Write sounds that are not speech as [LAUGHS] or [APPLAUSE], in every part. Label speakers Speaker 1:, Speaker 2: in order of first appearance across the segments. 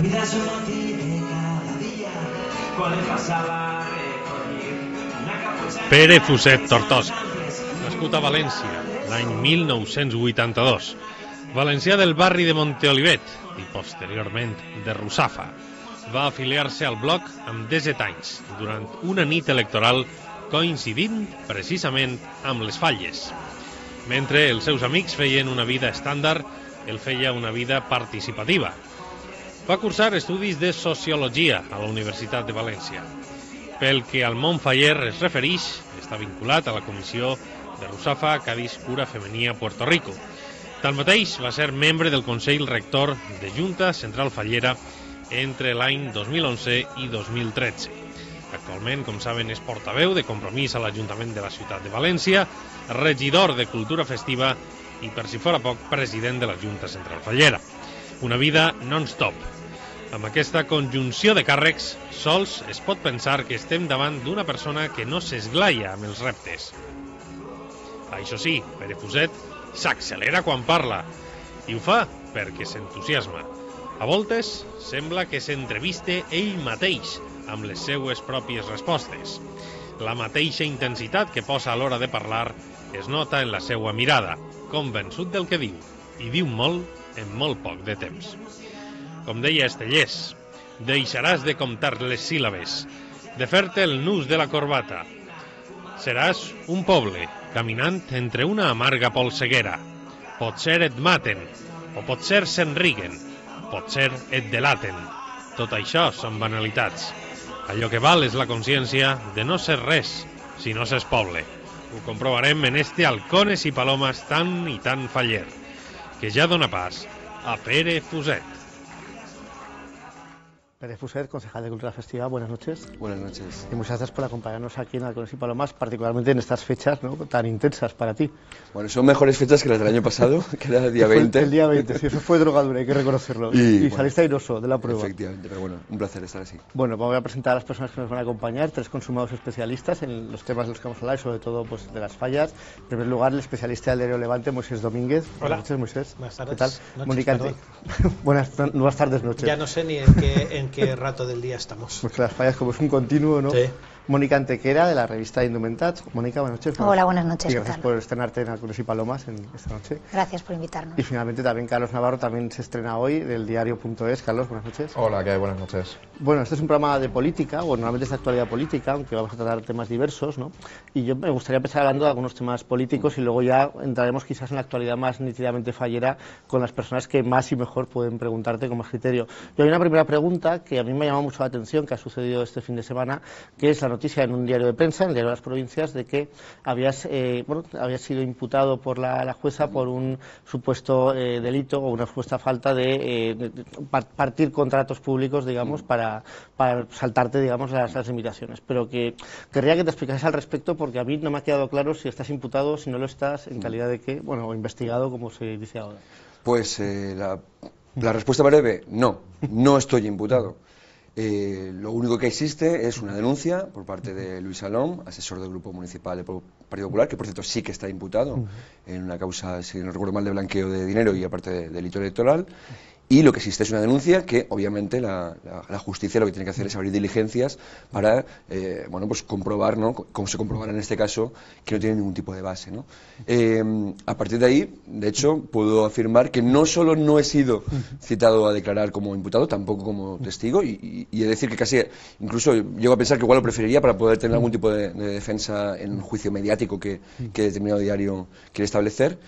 Speaker 1: vida es una de cada día, cuál pasaba Pere Fuset Tortosa, nascut a València l'any 1982, valencià del barri de Monteolivet i posteriorment de Russafa. Va afiliar-se al bloc amb 17 anys durant una nit electoral coincidint precisament amb les falles. Mentre els seus amics feien una vida estàndard, ell feia una vida participativa, va cursar estudis de Sociologia a la Universitat de València. Pel que al món Faller es refereix, està vinculat a la Comissió de Russafa Cadis Cura Femenia a Puerto Rico. Tanmateix, va ser membre del Consell Rector de Junta Central Fallera entre l'any 2011 i 2013. Actualment, com saben, és portaveu de compromís a l'Ajuntament de la Ciutat de València, regidor de Cultura Festiva i, per si fora poc, president de la Junta Central Fallera. Una vida non-stop, amb aquesta conjunció de càrrecs, sols es pot pensar que estem davant d'una persona que no s'esglaia amb els reptes. Això sí, Pere Fuset s'accelera quan parla, i ho fa perquè s'entusiasma. A voltes, sembla que s'entreviste ell mateix amb les seues pròpies respostes. La mateixa intensitat que posa a l'hora de parlar es nota en la seva mirada, convençut del que diu, i diu molt en molt poc de temps. Com deia Estellers, deixaràs de comptar les síl·labes, de fer-te el nus de la corbata. Seràs un poble, caminant entre una amarga polseguera. Potser et maten, o potser s'enriguen, potser et delaten. Tot això són banalitats. Allò que val és la consciència de no ser res si no s'és poble. Ho comprovarem en este Alcones i Palomes tan i tan faller, que ja dona pas a Pere Fuset.
Speaker 2: Pérez
Speaker 3: Fuser, concejal de Cultura Festiva, buenas noches.
Speaker 2: Buenas noches.
Speaker 3: Y muchas gracias por acompañarnos aquí en Alcones y Palomas, particularmente en estas fechas ¿no? tan intensas para ti.
Speaker 2: Bueno, son mejores fechas que las del año pasado, [LAUGHS] que era el día 20. el, día 20, sí,
Speaker 3: eso fue drogadura, hay que reconocerlo. Y, saliste
Speaker 2: airoso de la prueba. Efectivamente, pero bueno, un placer estar así.
Speaker 3: Bueno, voy a presentar a las personas que nos van a acompañar, tres consumados especialistas en los temas de los que vamos a hablar sobre todo pues, de las fallas. En primer lugar, el especialista del Aéreo Levante, Moisés Domínguez. Hola. Buenas noches, Moisés. Buenas tardes. ¿Qué tal? Noches,
Speaker 4: [LAUGHS] buenas,
Speaker 3: buenas tardes, noches. Ya
Speaker 5: no sé ni en qué qué rato del día estamos.
Speaker 3: Pues las fallas, como es un continuo, ¿no? Sí. Mónica Antequera, de la revista Indumentat. Mónica, buenas noches. Hola, buenas noches. gracias por estrenarte en Algunos y Palomas esta noche.
Speaker 6: Gracias por invitarnos. Y
Speaker 3: finalmente también Carlos Navarro también se estrena hoy del diario.es. Carlos, buenas
Speaker 4: noches. Hola, ¿qué hay? Buenas noches.
Speaker 3: Bueno, este es un programa de política, o normalmente es de actualidad política, aunque vamos a tratar temas diversos, ¿no? Y yo me gustaría empezar hablando de algunos temas políticos y luego ya entraremos quizás en la actualidad más nitidamente fallera con las personas que más y mejor pueden preguntarte como criterio. Yo hay una primera pregunta que a mí me ha llamado mucho la atención, que ha sucedido este fin de semana, que es la noticia noticia en un diario de prensa, en el diario de las provincias, de que habías, eh, bueno, sido imputado por la, jueza por un supuesto eh, delito o una supuesta falta de, eh, partir contratos públicos, digamos, para, saltarte, digamos, las, limitaciones. Pero que querría que te explicases al respecto porque a mí no me ha quedado claro si estás imputado, o si no lo estás, en calidad de que, bueno, o investigado, como se dice ahora.
Speaker 2: Pues la, la respuesta breve, no, no estoy imputado. Eh, lo único que existe es una denuncia por parte de Luis Salón, asesor del Grupo Municipal del Partido Popular, que por cierto sí que está imputado en una causa, si no recuerdo mal, de blanqueo de dinero y aparte de delito electoral. Y lo que existe es una denuncia que, obviamente, la, justicia lo que tiene que hacer es abrir diligencias para, eh, bueno, pues comprobar, ¿no? cómo se comprobará en este caso, que no tiene ningún tipo de base, ¿no? Eh, a partir de ahí, de hecho, puedo afirmar que no solo no he sido citado a declarar como imputado, tampoco como testigo, y, he de decir que casi, incluso llego a pensar que igual lo preferiría para poder tener algún tipo de, defensa en un juicio mediático que, que determinado diario quiere establecer.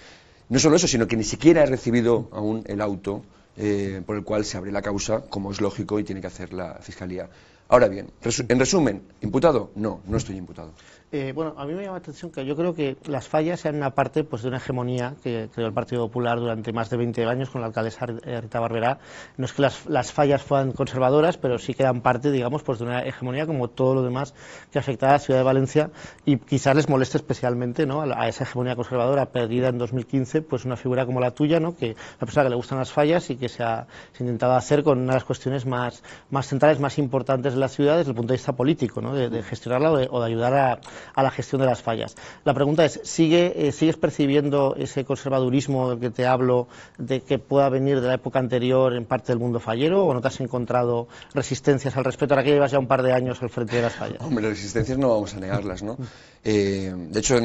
Speaker 2: No solo eso, sino que ni siquiera he recibido aún el auto eh, por el cual se abre la causa, como es lógico y tiene que hacer la Fiscalía. Ahora bien, en resumen, ¿imputado? No, no estoy imputado.
Speaker 3: Eh, bueno, a mí me llama la atención que yo creo que las fallas sean una parte pues, de una hegemonía que creó el Partido Popular durante más de 20 años con la alcaldesa eh, Rita Barberá. No es que las, fallas fueran conservadoras, pero sí que eran parte, digamos, pues, de una hegemonía como todo lo demás que afectaba a la ciudad de Valencia y quizás les moleste especialmente a, esa hegemonía conservadora perdida en 2015, pues una figura como la tuya, ¿no? que la persona que le gustan las fallas y que se ha, intentado hacer con una de las cuestiones más, centrales, más importantes de la ciudad desde el punto de vista político, ¿no? de, de gestionarla o de ayudar a a la gestión de las fallas. La pregunta es, ¿sigue, eh, ¿sigues percibiendo ese conservadurismo del que te hablo, de que pueda venir de la época anterior en parte del mundo fallero, o no te has encontrado resistencias al respecto, ahora que llevas ya un par de años al frente de las fallas?
Speaker 2: Hombre, resistencias no vamos a negarlas, ¿no? Eh, de hecho,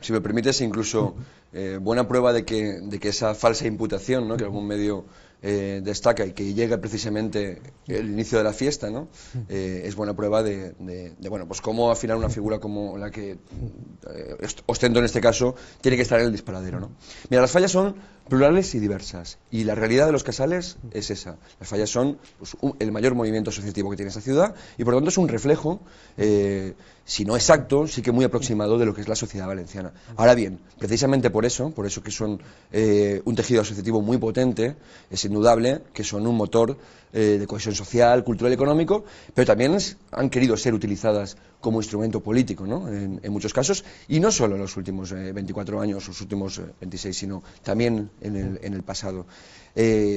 Speaker 2: si me permites, incluso eh, buena prueba de que, de que esa falsa imputación, ¿no? que algún medio eh, destaca y que llega precisamente el inicio de la fiesta, ¿no? Eh, es buena prueba de, bueno, pues cómo afinar una figura como la que eh, ostento en este caso tiene que estar en el disparadero, ¿no? Mira, las fallas son plurales y diversas. Y la realidad de los casales es esa. Las fallas son pues, el mayor movimiento asociativo que tiene esta ciudad y por lo tanto es un reflejo, eh, si no exacto, sí que muy aproximado de lo que es la sociedad valenciana. Ahora bien, precisamente por eso, por eso que son eh, un tejido asociativo muy potente, es indudable que son un motor eh, de cohesión social, cultural y económico, pero también han querido ser utilizadas como instrumento político ¿no? en, muchos casos, y no solo en los últimos 24 eh, años, los últimos 26, eh, sino también en el, pasado.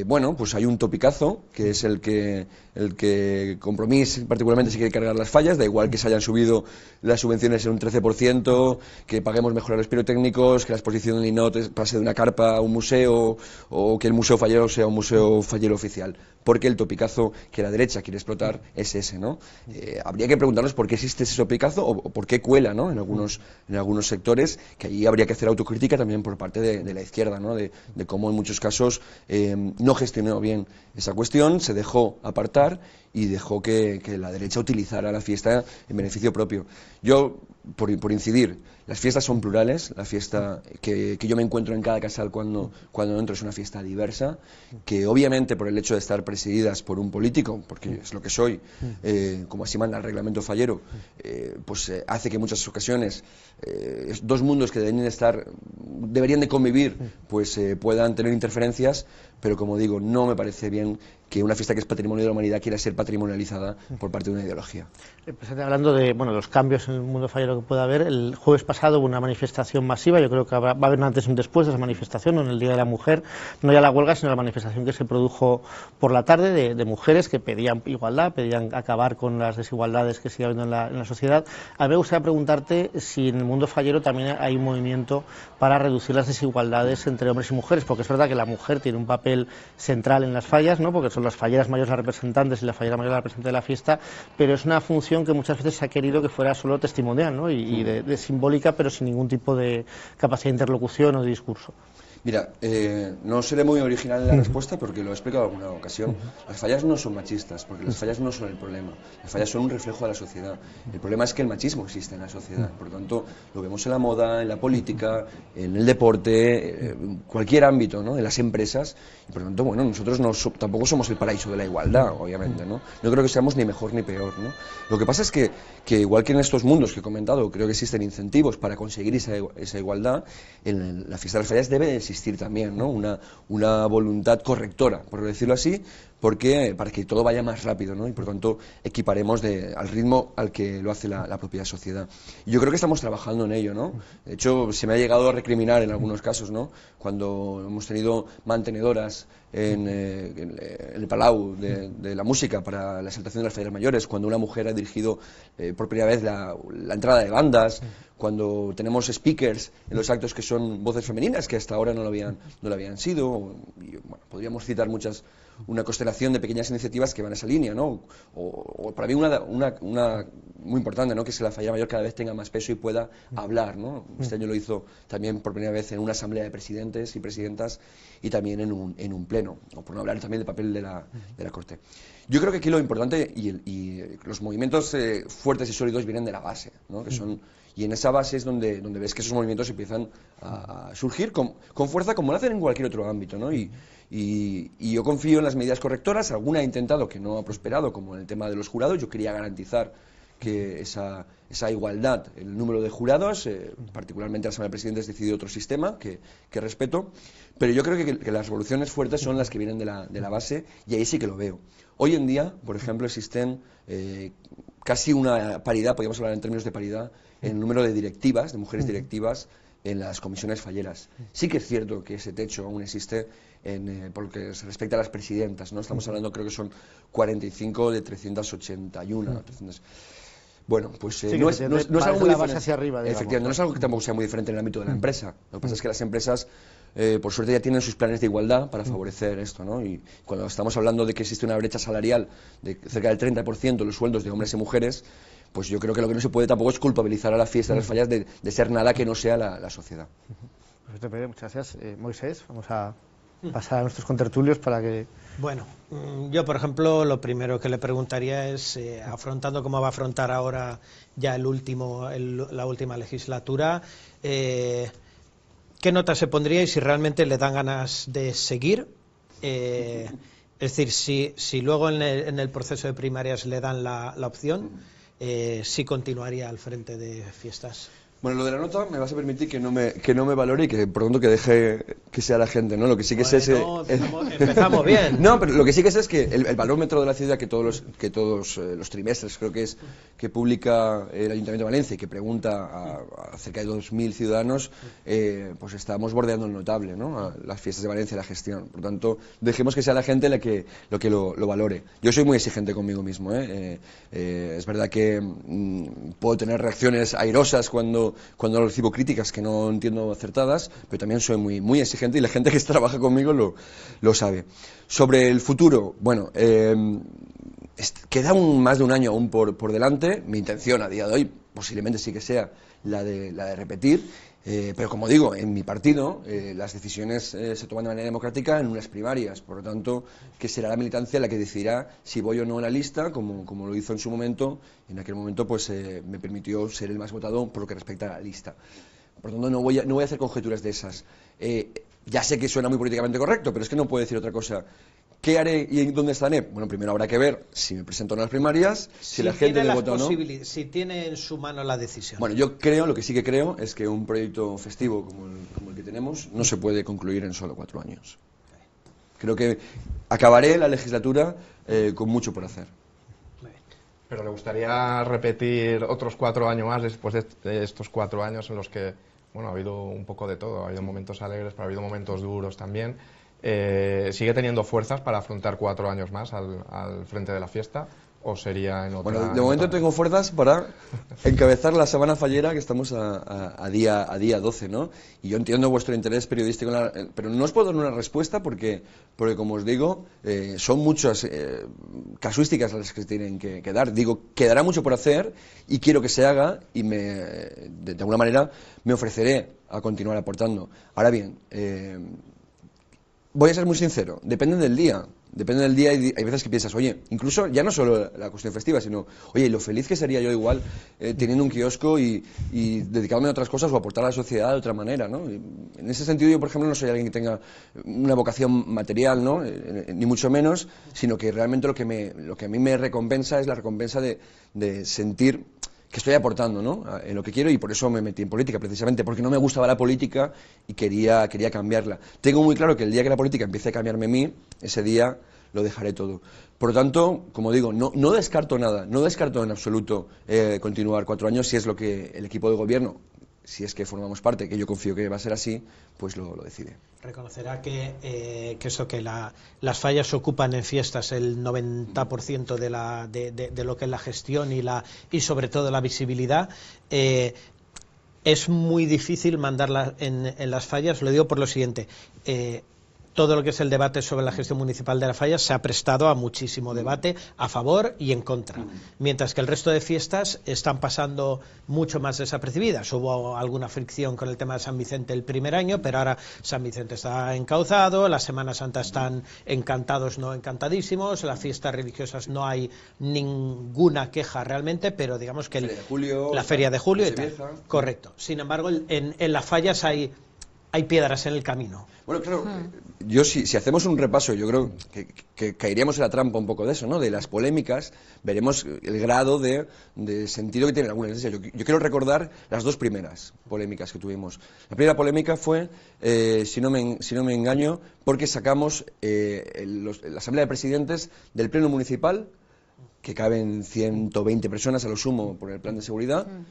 Speaker 2: bueno, pues hay un topicazo, que es el que, el que Compromís particularmente si quiere cargar las fallas, da igual que se hayan subido las subvenciones en un 13%, que paguemos mejor a los pirotécnicos, que la exposición de Linot... pase de una carpa a un museo, o que el museo fallero sea un museo fallero oficial porque el topicazo que la derecha quiere explotar es ese, ¿no? Eh, habría que preguntarnos por qué existe ese topicazo o, por qué cuela, ¿no? En algunos, en algunos sectores, que ahí habría que hacer autocrítica también por parte de, la izquierda, ¿no? De, cómo en muchos casos em, no gestionó bien esa cuestión, se dejó apartar y dejó que, que la derecha utilizara la fiesta en beneficio propio. Yo por, incidir, las fiestas son plurales, la fiesta que, yo me encuentro en cada casal cuando, cuando entro es una fiesta diversa, que obviamente por el hecho de estar presididas por un político, porque es lo que soy, eh, como así manda el reglamento fallero, eh, pues eh, hace que en muchas ocasiones dos mundos que deberían estar, deberían de convivir, pues puedan tener interferencias pero como digo, no me parece bien que una fiesta que es patrimonio de la humanidad quiera ser patrimonializada por parte de una ideología.
Speaker 3: Eh, pues, eh, hablando de bueno, los cambios en el mundo fallero que pueda haber, el jueves pasado hubo una manifestación masiva, yo creo que va a haber un antes y un después de esa manifestación, en el Día de la Mujer, no ya la huelga, sino la manifestación que se produjo por la tarde de, mujeres que pedían igualdad, pedían acabar con las desigualdades que sigue habiendo en la, en la sociedad. A mí me gustaría preguntarte si en el mundo fallero también hay un movimiento para reducir las desigualdades entre hombres y mujeres, porque es verdad que la mujer tiene un papel central en las fallas, ¿no? porque son las falleras mayores las representantes y la fallera mayor la representante de la fiesta, pero es una función que muchas veces se ha querido que fuera solo testimonial y, de simbólica, pero sin ningún tipo de capacidad de interlocución o de discurso.
Speaker 2: Mira, eh, no seré muy original en la respuesta porque lo he explicado en alguna ocasión. Las fallas no son machistas, porque las fallas no son el problema. Las fallas son un reflejo de la sociedad. El problema es que el machismo existe en la sociedad. Por lo tanto, lo vemos en la moda, en la política, en el deporte, eh, en cualquier ámbito, ¿no? En las empresas. Y por lo tanto, bueno, nosotros no tampoco somos el paraíso de la igualdad, obviamente, ¿no? No creo que seamos ni mejor ni peor, ¿no? Lo que pasa es que, que igual que en estos mundos que he comentado, creo que existen incentivos para conseguir esa, e-, igualdad, en la fiesta de las fallas debe existir también, ¿no? Una, una voluntad correctora, por decirlo así, porque eh, para que todo vaya más rápido, ¿no? Y por tanto equiparemos de, al ritmo al que lo hace la, propia sociedad. Y yo creo que estamos trabajando en ello, ¿no? De hecho, se me ha llegado a recriminar en algunos casos, ¿no? Cuando hemos tenido mantenedoras en, eh, eh, el Palau de, la música para la exaltación de las Fallas mayores, cuando una mujer ha dirigido por primera vez la, la entrada de bandas, cuando tenemos speakers en los actos que son voces femeninas, que hasta ahora no lo habían, no lo habían sido. Y, podríamos citar muchas, una constelación de pequeñas iniciativas que van a esa línea, ¿no? O, para mí una, una, una, muy importante, ¿no? Que se la falla mayor cada vez tenga más peso y pueda hablar, ¿no? Este año lo hizo también por primera vez en una asamblea de presidentes y presidentas y también en un, en un pleno, o por no hablar también del papel de la, de la Corte. Yo creo que aquí lo importante y, los movimientos eh, fuertes y sólidos vienen de la base, ¿no? Que son y en esa base es donde, donde ves que esos movimientos empiezan a, surgir con, fuerza como lo hacen en cualquier otro ámbito, ¿no? Y, yo confío en las medidas correctoras, alguna ha intentado que no ha prosperado, como en el tema de los jurados, yo quería garantizar que esa, igualdad, el número de jurados, eh, particularmente la Asamblea de Presidentes decidió otro sistema que, respeto, pero yo creo que, las revoluciones fuertes son las que vienen de la, base y ahí sí que lo veo. Hoy en día, por ejemplo, existen eh, casi una paridad, podríamos hablar en términos de paridad, el número de directivas, de mujeres directivas en las comisiones falleras. Sí que es cierto que ese techo aún existe en, eh, por lo que se respecta a las presidentas, ¿no? Estamos hablando, creo que son 45 de 381. Bueno, pues eh, no, es, no, algo Hacia arriba, Efectivamente, no es algo que tampoco sea muy diferente en el ámbito de la empresa. Lo que pasa es que las empresas eh, por suerte ya tienen sus planes de igualdad para favorecer esto, ¿no? Y cuando estamos hablando de que existe una brecha salarial de cerca del 30% de los sueldos de hombres y mujeres, pues yo creo que lo que no se puede tampoco es culpabilizar a la fiesta mm. de las fallas de, ser nada que no sea la, sociedad.
Speaker 3: Pues muchas gracias. Eh, Moisés, vamos a pasar a nuestros contertulios para que...
Speaker 5: Bueno, mm, yo por ejemplo lo primero que le preguntaría es, eh, afrontando cómo va a afrontar ahora ya el último, la última legislatura, eh, ¿qué nota se pondría y si realmente le dan ganas de seguir? es decir, si, luego en el, proceso de primarias le dan la opción eh, sí continuaría al frente de fiestas.
Speaker 2: Bueno, lo de la nota me vas a permitir que no me, que no me valore y que por tanto que deje que sea la gente, ¿no? Lo que sí que es... ese empezamos bien. [LAUGHS] No, pero lo que sí que sé es que el, el barómetro de la ciudad que todos los, que todos eh, los trimestres creo que es que publica eh, el Ayuntamiento de Valencia y que pregunta a, cerca de 2.000 ciudadanos, eh, pues estamos bordeando el notable, ¿no? las fiestas de Valencia, la gestión. Por tanto, dejemos que sea la gente la que lo que lo, valore. Yo soy muy exigente conmigo mismo, ¿eh? es verdad que mm, puedo tener reacciones airosas cuando cuando, recibo críticas que no entiendo acertadas, pero también soy muy, muy exigente y la gente que [LAUGHS] trabaja conmigo lo, sabe. Sobre el futuro, bueno, em, queda más de un año aún por, por delante. Mi intención a día de hoy posiblemente sí que sea la de, la de repetir eh, pero como digo, en mi partido eh, las decisiones eh, se toman de manera democrática en unas primarias, por lo tanto, que será la militancia la que decidirá si voy o no a la lista, como, lo hizo en su momento. En aquel momento pues me permitió ser el más votado por lo que respecta a la lista. Por lo tanto, no voy a, no voy a hacer conjeturas de esas. ya sé que suena muy políticamente correcto, pero es que no puedo decir otra cosa. ¿Qué haré y dónde estaré? Bueno, primero habrá que ver si me presento en las primarias, si, la gente vota no.
Speaker 5: Si tiene en su mano la decisión.
Speaker 2: Bueno, yo creo, lo que sí que creo es que un proyecto festivo como el, que tenemos no se puede concluir en solo cuatro años. Creo que acabaré la legislatura eh, con mucho por hacer.
Speaker 4: Pero le gustaría repetir otros cuatro años más después de estos cuatro años en los que, bueno, ha habido un poco de todo. Ha habido momentos alegres, pero ha habido momentos duros también. Eh, ¿sigue teniendo fuerzas para afrontar cuatro años más al, frente de la fiesta?
Speaker 2: ¿O sería en otra, Bueno, de momento tengo fuerzas para encabezar la semana fallera que estamos a, día, a día 12, ¿no? Y yo entiendo vuestro interés periodístico, pero no os puedo dar una respuesta porque, porque como os digo, eh, son muchas eh, casuísticas las que tienen que, dar. Digo, quedará mucho por hacer y quiero que se haga y me, de, alguna manera me ofreceré a continuar aportando. Ahora bien, voy a ser muy sincero, depende del día. Depende del día hay veces que piensas, oye, incluso ya no solo la cuestión festiva, sino, oye, lo feliz que sería yo igual eh, teniendo un kiosco y, y, dedicándome a otras cosas o aportar a la sociedad de otra manera, ¿no? en ese sentido yo, por ejemplo, no soy alguien que tenga una vocación material, ¿no? Eh, eh, ni mucho menos, sino que realmente lo que, me, lo que a mí me recompensa es la recompensa de sentir que estoy aportando ¿no? en lo que quiero y por eso me metí en política, precisamente, porque no me gustaba la política y quería, quería cambiarla. Tengo muy claro que el día que la política empiece a cambiarme a mí, ese día lo dejaré todo. Por lo tanto, como digo, no, no descarto nada, no descarto en absoluto eh, continuar cuatro años si es lo que el equipo de gobierno si es que formamos parte, que yo confío que va a ser así, pues lo, decide.
Speaker 5: Reconocerá que, eh, eso, que las fallas ocupan en fiestas el 90% de, la, de, lo que es la gestión y, la, y sobre todo la visibilidad. Eh, es muy difícil mandarlas en, las fallas, lo digo por lo siguiente. Eh, todo lo que es el debate sobre la gestión municipal de la falla se ha prestado a muchísimo debate a favor y en contra, mientras que el resto de fiestas están pasando mucho más desapercibidas. Hubo alguna fricción con el tema de San Vicente el primer año, pero ahora San Vicente está encauzado, la Semana Santa están encantados, no encantadísimos, las fiestas religiosas no hay ninguna queja realmente, pero digamos que
Speaker 2: la feria
Speaker 5: de julio, y tal. correcto. Sin embargo, en, en las fallas hay hay piedras en el camino.
Speaker 2: Bueno, claro, hmm. eh, yo si, si, hacemos un repaso, yo creo que, caeríamos en la trampa un poco de eso, ¿no? De las polémicas, veremos el grado de, sentido que tienen algunas yo, yo, quiero recordar las dos primeras polémicas que tuvimos. La primera polémica fue, eh, si, no me, si no me engaño, porque sacamos eh, la Asamblea de Presidentes del Pleno Municipal, que caben 120 personas a lo sumo por el plan de seguridad, hmm.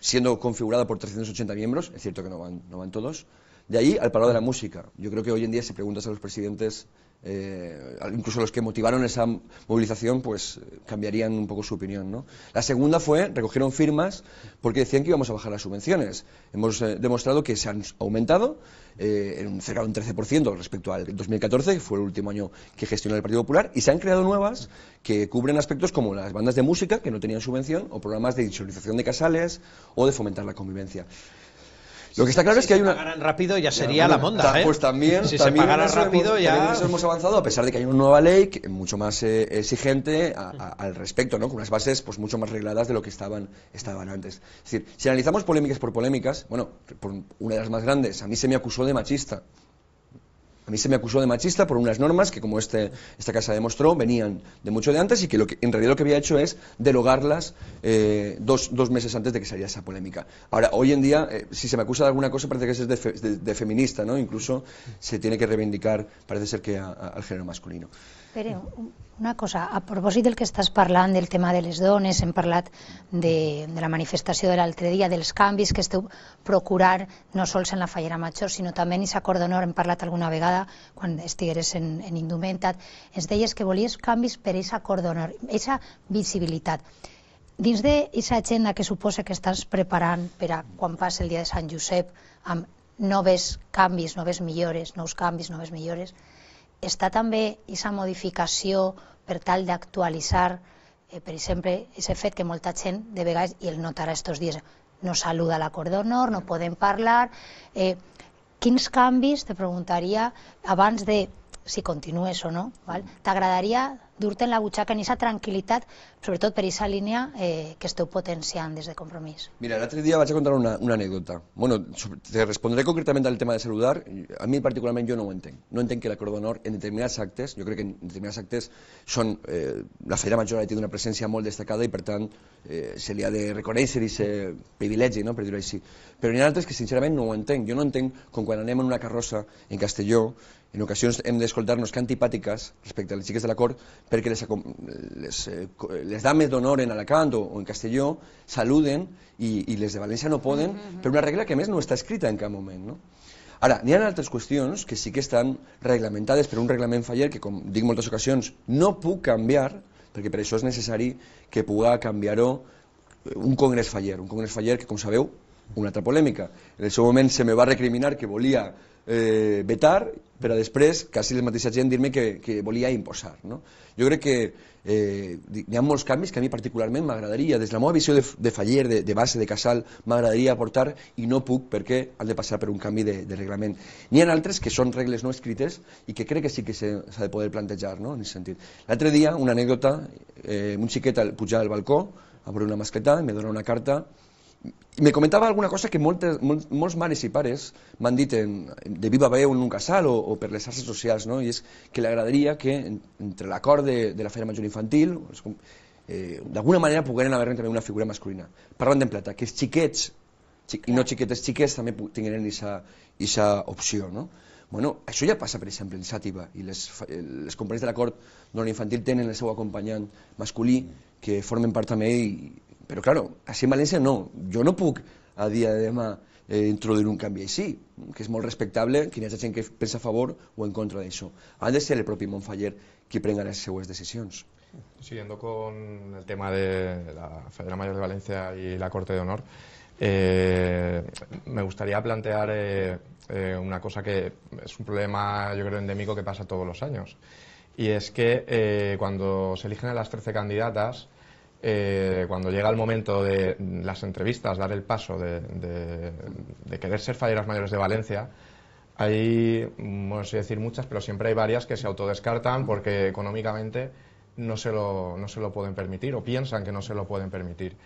Speaker 2: siendo configurada por 380 miembros, es cierto que no van, no van todos, de ahí al paro de la música. Yo creo que hoy en día si preguntas a los presidentes, eh, incluso los que motivaron esa movilización, pues cambiarían un poco su opinión. ¿no? La segunda fue, recogieron firmas porque decían que íbamos a bajar las subvenciones. Hemos eh, demostrado que se han aumentado eh, en cerca de un 13% respecto al 2014, que fue el último año que gestionó el Partido Popular, y se han creado nuevas que cubren aspectos como las bandas de música, que no tenían subvención, o programas de visualización de casales o de fomentar la convivencia. Lo que está claro es que hay una. Si pagaran rápido ya sería la monda. Pues ¿eh? Pues también. Si también se rápido ya. hemos avanzado, a pesar de que hay una nueva ley mucho más eh, exigente al respecto, ¿no? Con unas bases pues mucho más regladas de lo que estaban, estaban antes. Es decir, si analizamos polémicas por polémicas, bueno, una de las más grandes, a mí se me acusó de machista. A mí se me acusó de machista por unas normas que, como este, esta casa demostró, venían de mucho de antes y que, lo que en realidad lo que había hecho es derogarlas eh, dos, dos, meses antes de que saliera esa polémica. Ahora, hoy en día, eh, si se me acusa de alguna cosa, parece que es de, feminista, ¿no? Incluso se tiene que reivindicar, parece ser que al género masculino.
Speaker 6: Pere, una cosa, a propòsit del que estàs parlant, del tema de les dones, hem parlat de, de la manifestació de l'altre dia, dels canvis que esteu procurar, no sols en la Fallera Major, sinó també en Isacor d'Honor, hem parlat alguna vegada, quan estigueres en, en Indumentat, ens deies que volies canvis per Isacor d'Honor, aquesta visibilitat. Dins d'aquesta agenda que suposa que estàs preparant per a quan passa el dia de Sant Josep, amb noves canvis, noves millores, nous canvis, noves millores, està també aquesta modificació per tal d'actualitzar, eh, per exemple, aquest fet que molta gent de vegades, i el notarà aquests dies, no saluda l'acord d'honor, no podem parlar... Eh, quins canvis, te preguntaria, abans de si continues o no. Val? T'agradaria dur-te en la butxaca en aquesta tranquil·litat, sobretot per aquesta línia eh, que esteu potenciant des de compromís.
Speaker 2: Mira, l'altre dia vaig a contar una, una anècdota. Bueno, te respondré concretament al tema de saludar. A mi particularment jo no ho entenc. No entenc que l'acord d'honor en determinats actes, jo crec que en determinats actes són, eh, la Federa Major ha de una presència molt destacada i per tant eh, se li ha de reconèixer i se privilegi, no? per dir-ho així. Però n'hi ha altres que sincerament no ho entenc. Jo no entenc com quan anem en una carrossa en Castelló en ocasions hem d'escoltar-nos que antipàtiques respecte a les xiques de la cor perquè les, les, eh, les dames d'honor en Alacant o, en Castelló saluden i, i les de València no poden, mm -hmm. per una regla que més no està escrita en cap moment. No? Ara, n'hi ha altres qüestions que sí que estan reglamentades per un reglament faller que, com dic moltes ocasions, no puc canviar, perquè per això és necessari que pugui canviar-ho eh, un congrés faller, un congrés faller que, com sabeu, una altra polèmica. En el seu moment se me va recriminar que volia eh, vetar, però després quasi la mateixa gent dir-me que, que volia imposar. No? Jo crec que eh, hi ha molts canvis que a mi particularment m'agradaria, des de la meva visió de, de faller, de, de base, de casal, m'agradaria aportar i no puc perquè han de passar per un canvi de, de reglament. N'hi ha altres que són regles no escrites i que crec que sí que s'ha de poder plantejar, no? en aquest sentit. L'altre dia, una anècdota, eh, un xiquet pujar al balcó, a veure una mascletà, me dona una carta, me comentava alguna cosa que moltes, mol, molts mares i pares m'han dit en, de viva veu en un casal o, o per les xarxes socials, no? i és que li agradaria que en, entre l'acord de, de la feina major infantil eh, d'alguna manera pogueren haver també una figura masculina. Parlant plata, que els xiquets, xic, i no xiquetes, xiquets també tinguin aquesta opció. No? Bueno, això ja passa, per exemple, en Sàtiva, i les, les companyies de l'acord d'on infantil tenen el seu acompanyant masculí, que formen part també i Pero claro, así en Valencia no. Yo no puc a día de hoy, eh, un un canvi sí, que es muy respectable quienes hacen que pensa a favor o en contra eso. Ha de ser el propi Montfaller qui prenga les seues decisions.
Speaker 4: Siguiendo con el tema
Speaker 2: de la Federación Mayor de Valencia y la Corte de Honor,
Speaker 4: eh, me gustaría plantear eh, eh, una cosa que es un problema, yo creo, endémico que pasa todos los años. Y es que cuando se eligen a las 13 candidatas, eh, cuando llega el momento de las entrevistas, dar el paso de, querer ser falleras mayores de Valencia, hay, decir muchas, pero siempre hay varias que se autodescartan porque económicamente no se lo, no se lo pueden permitir o piensan que no se lo pueden permitir.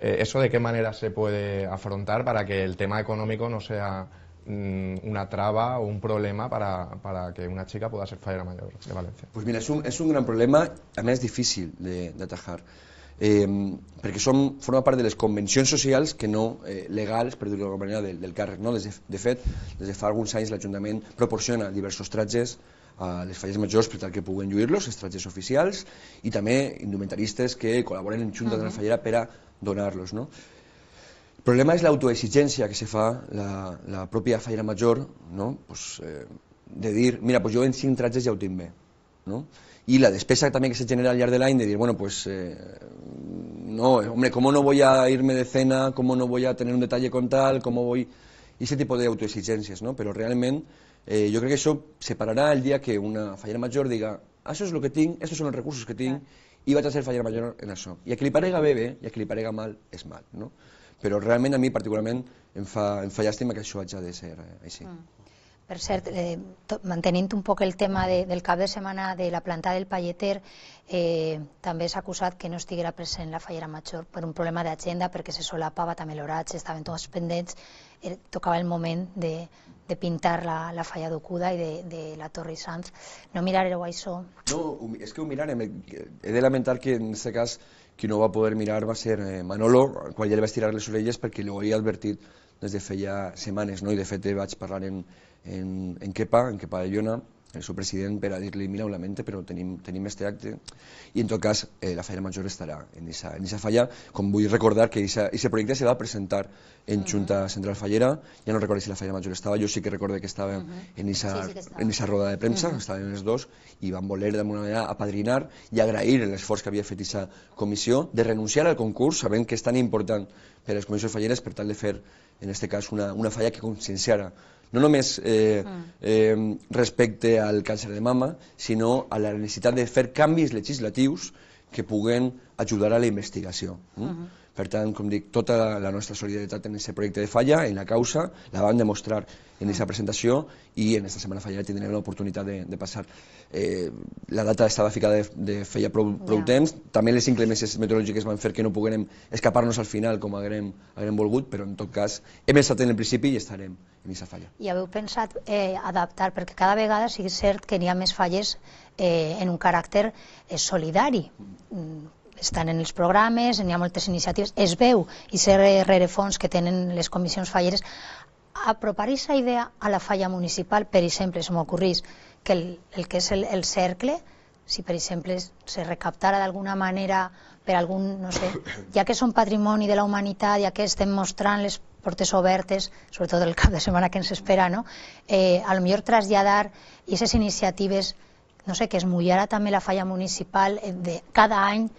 Speaker 4: Eh, ¿Eso de qué manera se puede afrontar para que el tema económico no sea mm, una traba o un problema para, que una chica pueda ser fallera mayor de Valencia?
Speaker 2: Pues mira, es un, es un gran problema, a es difícil de atajar. eh, perquè som, forma part de les convencions socials que no eh, legals, per dir-ho d'alguna manera, del, del càrrec. No? Des de, de fet, des de fa alguns anys l'Ajuntament proporciona diversos tratges a les falles majors per tal que puguen lluir-los, els tratges oficials, i també indumentaristes que col·laboren en Junta uh -huh. de la Fallera per a donar-los. No? El problema és l'autoexigència que se fa la, la pròpia fallera major no? pues, eh, de dir, mira, pues jo en cinc tratges ja ho tinc bé. No? y la despesa también que se genera al largo de año de decir, bueno, pues eh, no, hombre, ¿cómo no voy a irme de cena? ¿Cómo no voy a tener un detalle con tal? ¿Cómo voy...? Y ese tipo de autoexigencias, no? Però realment eh, jo crec que això separarà el dia que una fallera major diga això ah, és el que tinc, aquests són els recursos que tinc ah. i vaig a ser fallera major en això. I a qui li parega bé, bé, i a qui li parega mal, és mal, no? Però realment a mi particularment em fa, em fa llàstima que això hagi de ser eh, així.
Speaker 6: Mm. Per cert, eh, mantenint un poc el tema de, del cap de setmana de la planta del Palleter, eh, també s'ha acusat que no estiguera present la fallera major per un problema d'agenda, perquè se solapava també l'oratge, estaven tots pendents, eh, tocava el moment de, de pintar la, la falla d'Ocuda i de, de la Torre Sanz. No mirareu això?
Speaker 2: No, és que ho mirarem. He de lamentar que en aquest cas qui no va poder mirar va ser eh, Manolo, quan ja li vaig tirar les orelles perquè li ho havia advertit des de feia setmanes, no? i de fet vaig parlar en, en, en Kepa, en Kepa de Llona, el seu president per a dir-li mira, ho lamenta, però tenim, tenim este acte i en tot cas eh, la falla major estarà en esa, en esa falla, com vull recordar que aquest projecte se va presentar en Junta mm. Central Fallera, ja no recordo si la falla major estava, jo sí que recordo que estava uh mm-hmm. -huh. en, esa, sí, sí en esa roda de premsa, uh mm-hmm. -huh. estaven els dos i van voler d'alguna manera apadrinar i agrair l'esforç que havia fet aquesta comissió de renunciar al concurs, sabent que és tan important per a les comissions falleres per tal de fer en aquest cas una, una falla que conscienciara no només eh, mm. eh, respecte al càncer de mama, sinó a la necessitat de fer canvis legislatius que puguen ajudar a la investigació. Eh? Uh -huh. Per tant, com dic, tota la nostra solidaritat en aquest projecte de falla, en la causa, la van demostrar en aquesta presentació i en aquesta setmana fallera tindrem l'oportunitat de, de passar. Eh, la data estava ficada de, de feia prou, prou yeah. temps, també les inclemències meteorològiques van fer que no poguérem escapar-nos al final com haguem, haguem volgut, però en tot cas hem estat en el principi i estarem en aquesta falla.
Speaker 6: I haveu pensat eh, adaptar, perquè cada vegada sigui cert que n'hi ha més falles eh, en un caràcter eh, solidari, mm, mm estan en els programes, n'hi ha moltes iniciatives, es veu i ser rerefons que tenen les comissions falleres, apropar aquesta idea a la falla municipal, per exemple, se m'ocorrís que el, el que és el, el cercle, si per exemple se recaptara d'alguna manera per algun, no sé, ja que són patrimoni de la humanitat, ja que estem mostrant les portes obertes, sobretot el cap de setmana que ens espera, no? eh, a lo millor traslladar aquestes iniciatives, no sé, que es mullara també la falla municipal eh, de cada any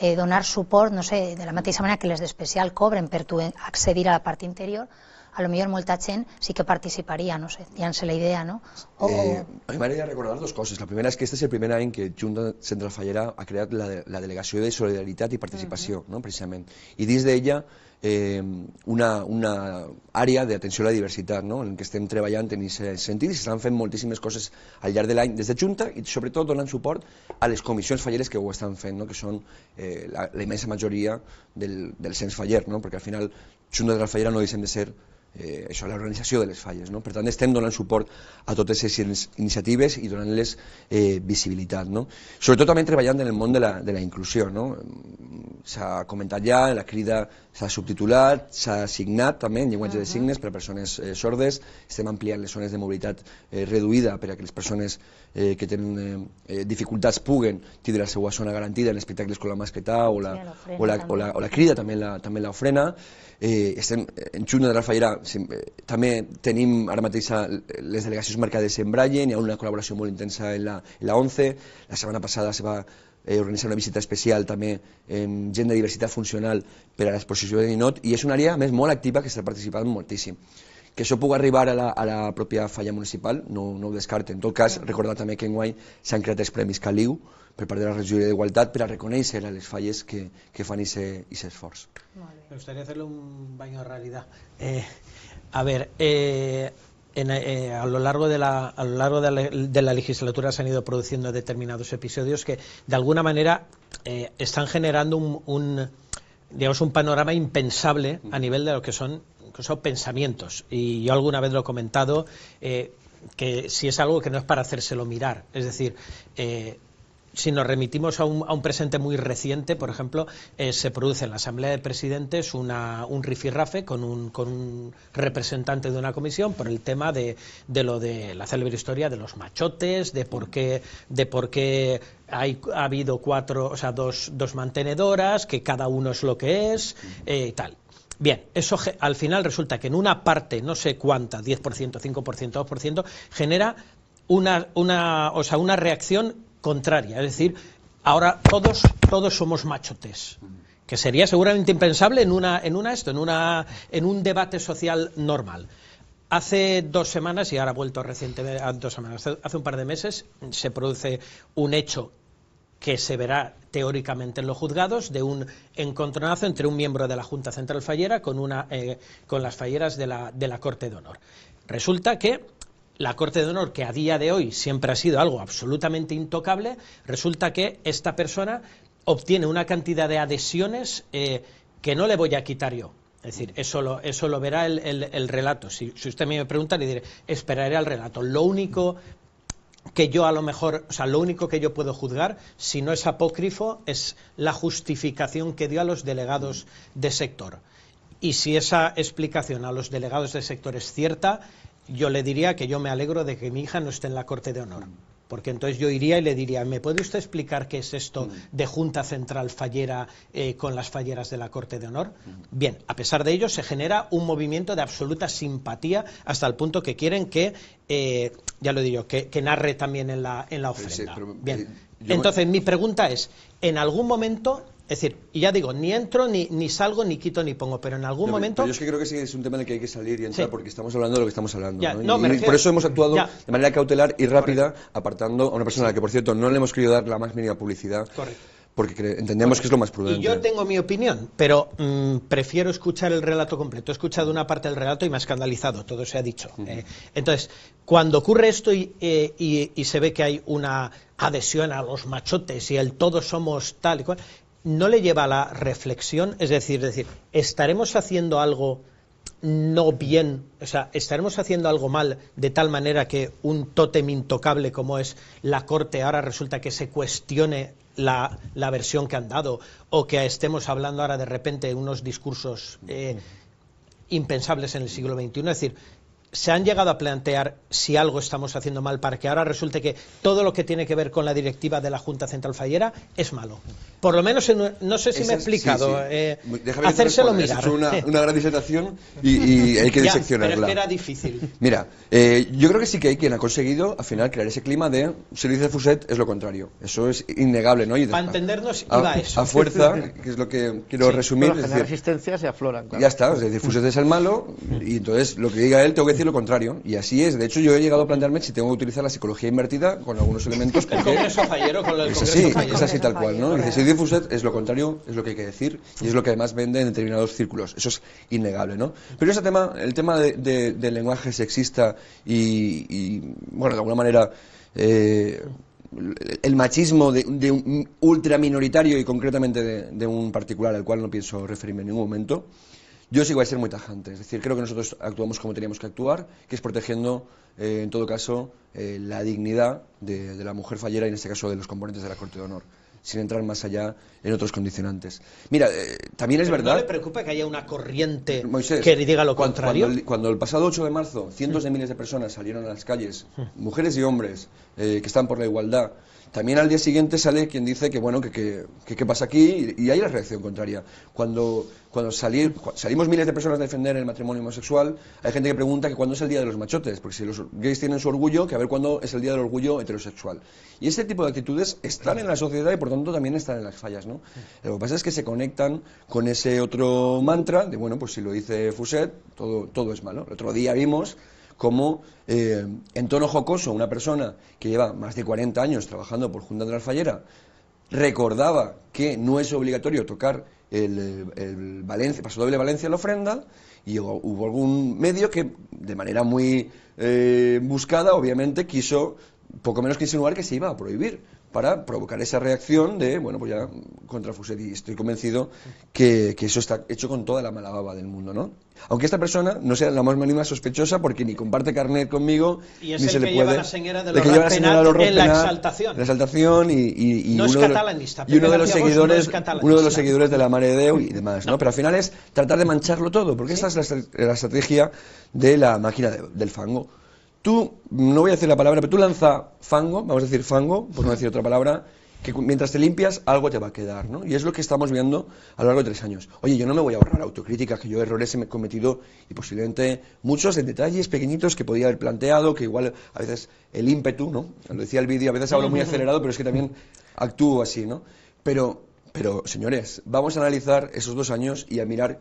Speaker 6: eh, donar suport, no sé, de la mateixa manera que les d'especial cobren per tu eh, accedir a la part interior, a lo millor molta gent sí que participaria, no sé, diant-se la idea, no? O... Eh,
Speaker 2: a mi m'agradaria recordar dues coses. La primera és que este és el primer any que Junta Central Fallera ha creat la, de, la Delegació de Solidaritat i Participació, uh -huh. no, precisament. I dins d'ella eh, una, una àrea d'atenció a la diversitat, no? en què estem treballant en aquest sentit i s'estan fent moltíssimes coses al llarg de l'any des de Junta i sobretot donant suport a les comissions falleres que ho estan fent, no? que són eh, la, la immensa majoria del, del cens faller, no? perquè al final Junta de la Fallera no deixen de ser eh, això, l'organització de les falles. No? Per tant, estem donant suport a totes aquestes iniciatives i donant-les eh, visibilitat. No? Sobretot també treballant en el món de la, de la inclusió. No? S'ha comentat ja, la crida s'ha subtitulat, s'ha signat també en llenguatge uh -huh. de signes per a persones eh, sordes, estem ampliant les zones de mobilitat eh, reduïda per a que les persones eh, que tenen eh, eh dificultats puguen tindre la seva zona garantida en espectacles com la mascletà o la, sí, o la, o la, o la crida també la, també la ofrena eh, estem, eh, en Junta de la eh, també tenim ara mateix les delegacions marcades en Braille, hi ha una col·laboració molt intensa en la, en la 11, la setmana passada se va eh, organitzar una visita especial també eh, gent de diversitat funcional per a l'exposició de Ninot i és una àrea més molt activa que està participant moltíssim. que eso pugui arribar a la, a la falla municipal, no, no descarte. En todo caso, recordar también que enguany s'han creat els Premis Caliu por parte de la regidoria de Igualdad pero reconéis a les falles que, que fan aquest esforç.
Speaker 5: Me gustaría hacerle un baño de realidad.
Speaker 2: Eh, a ver, eh, eh, a lo largo, de la, a lo largo
Speaker 5: de, la, legislatura se han ido produciendo determinados episodios que, de alguna manera, están generando un, un digamos, un panorama impensable a nivel de lo que son son pensamientos. Y yo alguna vez lo he comentado, eh, que si es algo que no es para hacérselo mirar. Es decir, eh, si nos remitimos a un, presente muy reciente, por ejemplo, eh, se produce en la Asamblea de Presidentes un rifirrafe con un, representante de una comisión por el tema de, lo de la célebre historia de los machotes, de por qué, de por qué hay, ha habido cuatro, o sea, dos, mantenedoras, que cada uno es lo que es, y tal. Bien, eso al final resulta que en una parte, no sé cuánta, 10%, 5%, 2%, genera una, una, o sea, una reacción contraria. Es decir, ahora todos, todos somos machotes que sería seguramente impensable en una en una esto en una en un debate social normal hace dos semanas y ahora ha vuelto recientemente dos semanas hace un par de meses se produce un hecho que se verá teóricamente en los juzgados de un encontronazo entre un miembro de la Junta Central Fallera con, una, eh, con las falleras de la, de la Corte de Honor. Resulta que la Corte de Honor, que a día de hoy siempre ha sido algo absolutamente intocable, resulta que esta persona obtiene una cantidad de adhesiones eh, que no le voy a quitar yo. Es decir, eso lo, eso lo verá el, relato. Si, si, usted me pregunta, le diré, esperaré al relato. Lo único que yo a lo mejor, o sea, lo único que yo puedo juzgar, si no es apócrifo, es la justificación que dio a los delegados de sector. Y si esa explicación a los delegados de sector es cierta, yo le diría que yo me alegro de que mi hija no esté en la Corte de Honor porque entonces yo iría y le diría, ¿me puede usted explicar qué es esto mm. de Junta Central Fallera eh, con las falleras de la Corte de Honor? Mm. Bien, a pesar de ello se genera un movimiento de absoluta simpatía hasta el punto que quieren que, eh, ya lo digo, que, que, narre también en la, en la ofrenda. Bien, eh, entonces mi pregunta es, ¿en algún momento es decir, y ya digo, ni entro, ni, ni salgo, ni quito, ni pongo, pero en algún momento... yo es
Speaker 2: que creo que sí es un tema en el que hay que salir y entrar porque estamos hablando de lo que estamos hablando. por eso hemos actuado de manera cautelar y rápida, apartando a una persona a la que, por cierto, no le hemos querido dar la más mínima publicidad. Porque entendemos que es lo más prudente. yo
Speaker 5: tengo mi opinión, pero mm, prefiero escuchar el relato completo. He escuchado una parte del relato y me ha escandalizado, todo se ha dicho. Eh. entonces, cuando ocurre esto eh, y, y se ve que hay una adhesión a los machotes y el todos somos tal y cual, no le lleva a la reflexión, es decir, decir, estaremos haciendo algo no bien, o sea, estaremos haciendo algo mal de tal manera que un tótem intocable como es la corte ahora resulta que se cuestione la, versión que han dado o que estemos hablando ahora de repente de unos discursos eh, impensables en el siglo XXI. Es decir, se han llegado a plantear si algo estamos haciendo mal para que ahora resulte que todo lo que tiene que ver con la directiva de la Junta Central Fallera es malo. Por lo menos, no sé si me he explicado. Eh, hacérselo mirar. Es [LAUGHS] una, gran disertación
Speaker 2: y, hay que [LAUGHS] diseccionarla. Pero era
Speaker 5: difícil.
Speaker 2: Mira, eh, yo creo que sí que hay quien ha conseguido al final crear ese clima de si lo dice Fuset es lo contrario. Eso es innegable, ¿no? para
Speaker 5: entendernos
Speaker 3: a, iba eso. A fuerza, [LAUGHS]
Speaker 2: que es lo que quiero resumir. Las
Speaker 3: resistencias se afloran.
Speaker 2: Ya está, es decir, Fuset es el malo y entonces lo que diga él tengo que lo contrario, y así es. De hecho, yo he llegado a plantearme si tengo que utilizar la psicología invertida con algunos elementos. es pues así, Es así tal cual, ¿no? difuset es lo contrario, es lo que hay que decir, y es lo que además vende en determinados círculos. Eso es innegable, ¿no? Pero ese tema, el tema del lenguaje sexista y, bueno, de alguna manera. Eh, el machismo de, de, un ultra minoritario y concretamente de un particular al cual no pienso referirme en ningún momento, yo sí voy a ser muy tajante, es decir, creo que nosotros actuamos como teníamos que actuar, que es protegiendo, eh, en todo caso, eh, la dignidad de, la mujer fallera y, en este caso, de los componentes de la Corte de Honor, sin entrar más allá en otros condicionantes. Mira, eh, también es verdad... ¿No le
Speaker 5: preocupa que haya una
Speaker 2: corriente que diga lo contrario? Cuando el, pasado 8 de marzo cientos de miles de personas salieron a las calles, mujeres y hombres que están por la igualdad, también al día siguiente sale quien dice que bueno que qué pasa aquí y, y, hay la reacción contraria cuando cuando salir, salimos miles de personas a defender el matrimonio homosexual, hay gente que pregunta que cuándo es el día de los machotes, porque si los gays tienen su orgullo, que a ver cuándo es el día del orgullo heterosexual. Y ese tipo de actitudes están en la sociedad y por tanto también están en las fallas, ¿no? Lo que pasa es que se conectan con ese otro mantra de, bueno, pues si lo dice Fuset, todo, todo es malo. El otro día vimos como eh, en tono jocoso una persona que lleva más de 40 años trabajando por Junta de Fallera recordaba que no es obligatorio tocar el, el Valencia, doble Valencia la ofrenda y hubo, algún medio que, de manera muy eh, buscada, obviamente, quiso poco menos que insinuar que se iba a prohibir para provocar esa reacción de, bueno, pues ya contra Fusetti. Estoy convencido que, eso está hecho con toda la mala baba del mundo, ¿no? Aunque esta persona no sea la más mínima sospechosa porque ni comparte carnet conmigo, ni se le puede. Lleva la señora de, que lleva la señora de los en la exaltación. La exaltación y, y, uno, de los seguidores, uno de los seguidores de la Mare y demás, ¿no? Pero al final es tratar de mancharlo todo, porque esa es la, estrategia de la máquina del fango Tú, no voy a decir la palabra, pero tú lanza fango, vamos a decir fango, por no decir otra palabra, que mientras te limpias algo te va a quedar, ¿no? Y es lo que estamos viendo a lo largo de tres años. Oye, yo no me voy a ahorrar autocrítica, que yo errores he cometido y posiblemente muchos en detalles pequeñitos que podía haber planteado, que igual a veces el ímpetu, ¿no? Lo decía el vídeo, a veces hablo muy acelerado, pero es que también actúo así, ¿no? Pero pero, señores, vamos a analizar esos dos años y a mirar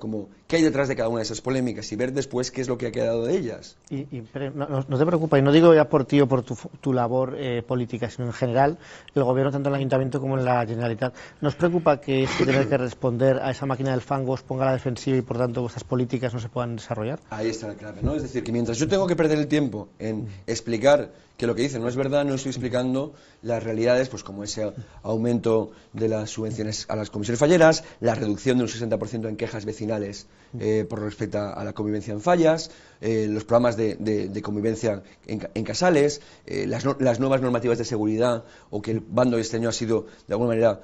Speaker 2: qué hay detrás de cada una de esas polémicas y ver después qué es lo que ha quedado de ellas.
Speaker 3: Y, no, te preocupes, y no digo ya por ti o por tu, labor eh, política, sino en general, el gobierno, tanto en el ayuntamiento como en la Generalitat. ¿Nos preocupa que tener que responder a esa máquina del fango os ponga a la defensiva y, por tanto, vuestras políticas no se puedan desarrollar?
Speaker 2: Ahí está la clave, ¿no? Es decir, que mientras yo tengo que perder el tiempo en explicar que lo que dicen no es verdad, no estoy explicando las realidades, pues como ese aumento de las subvenciones a las comisiones falleras, la reducción de un 60% en quejas vecinales eh, por respecto a la convivencia en fallas, eh, los programas de, convivencia en, casales, eh, las, las, nuevas normativas de seguridad o que el bando este año ha sido de alguna manera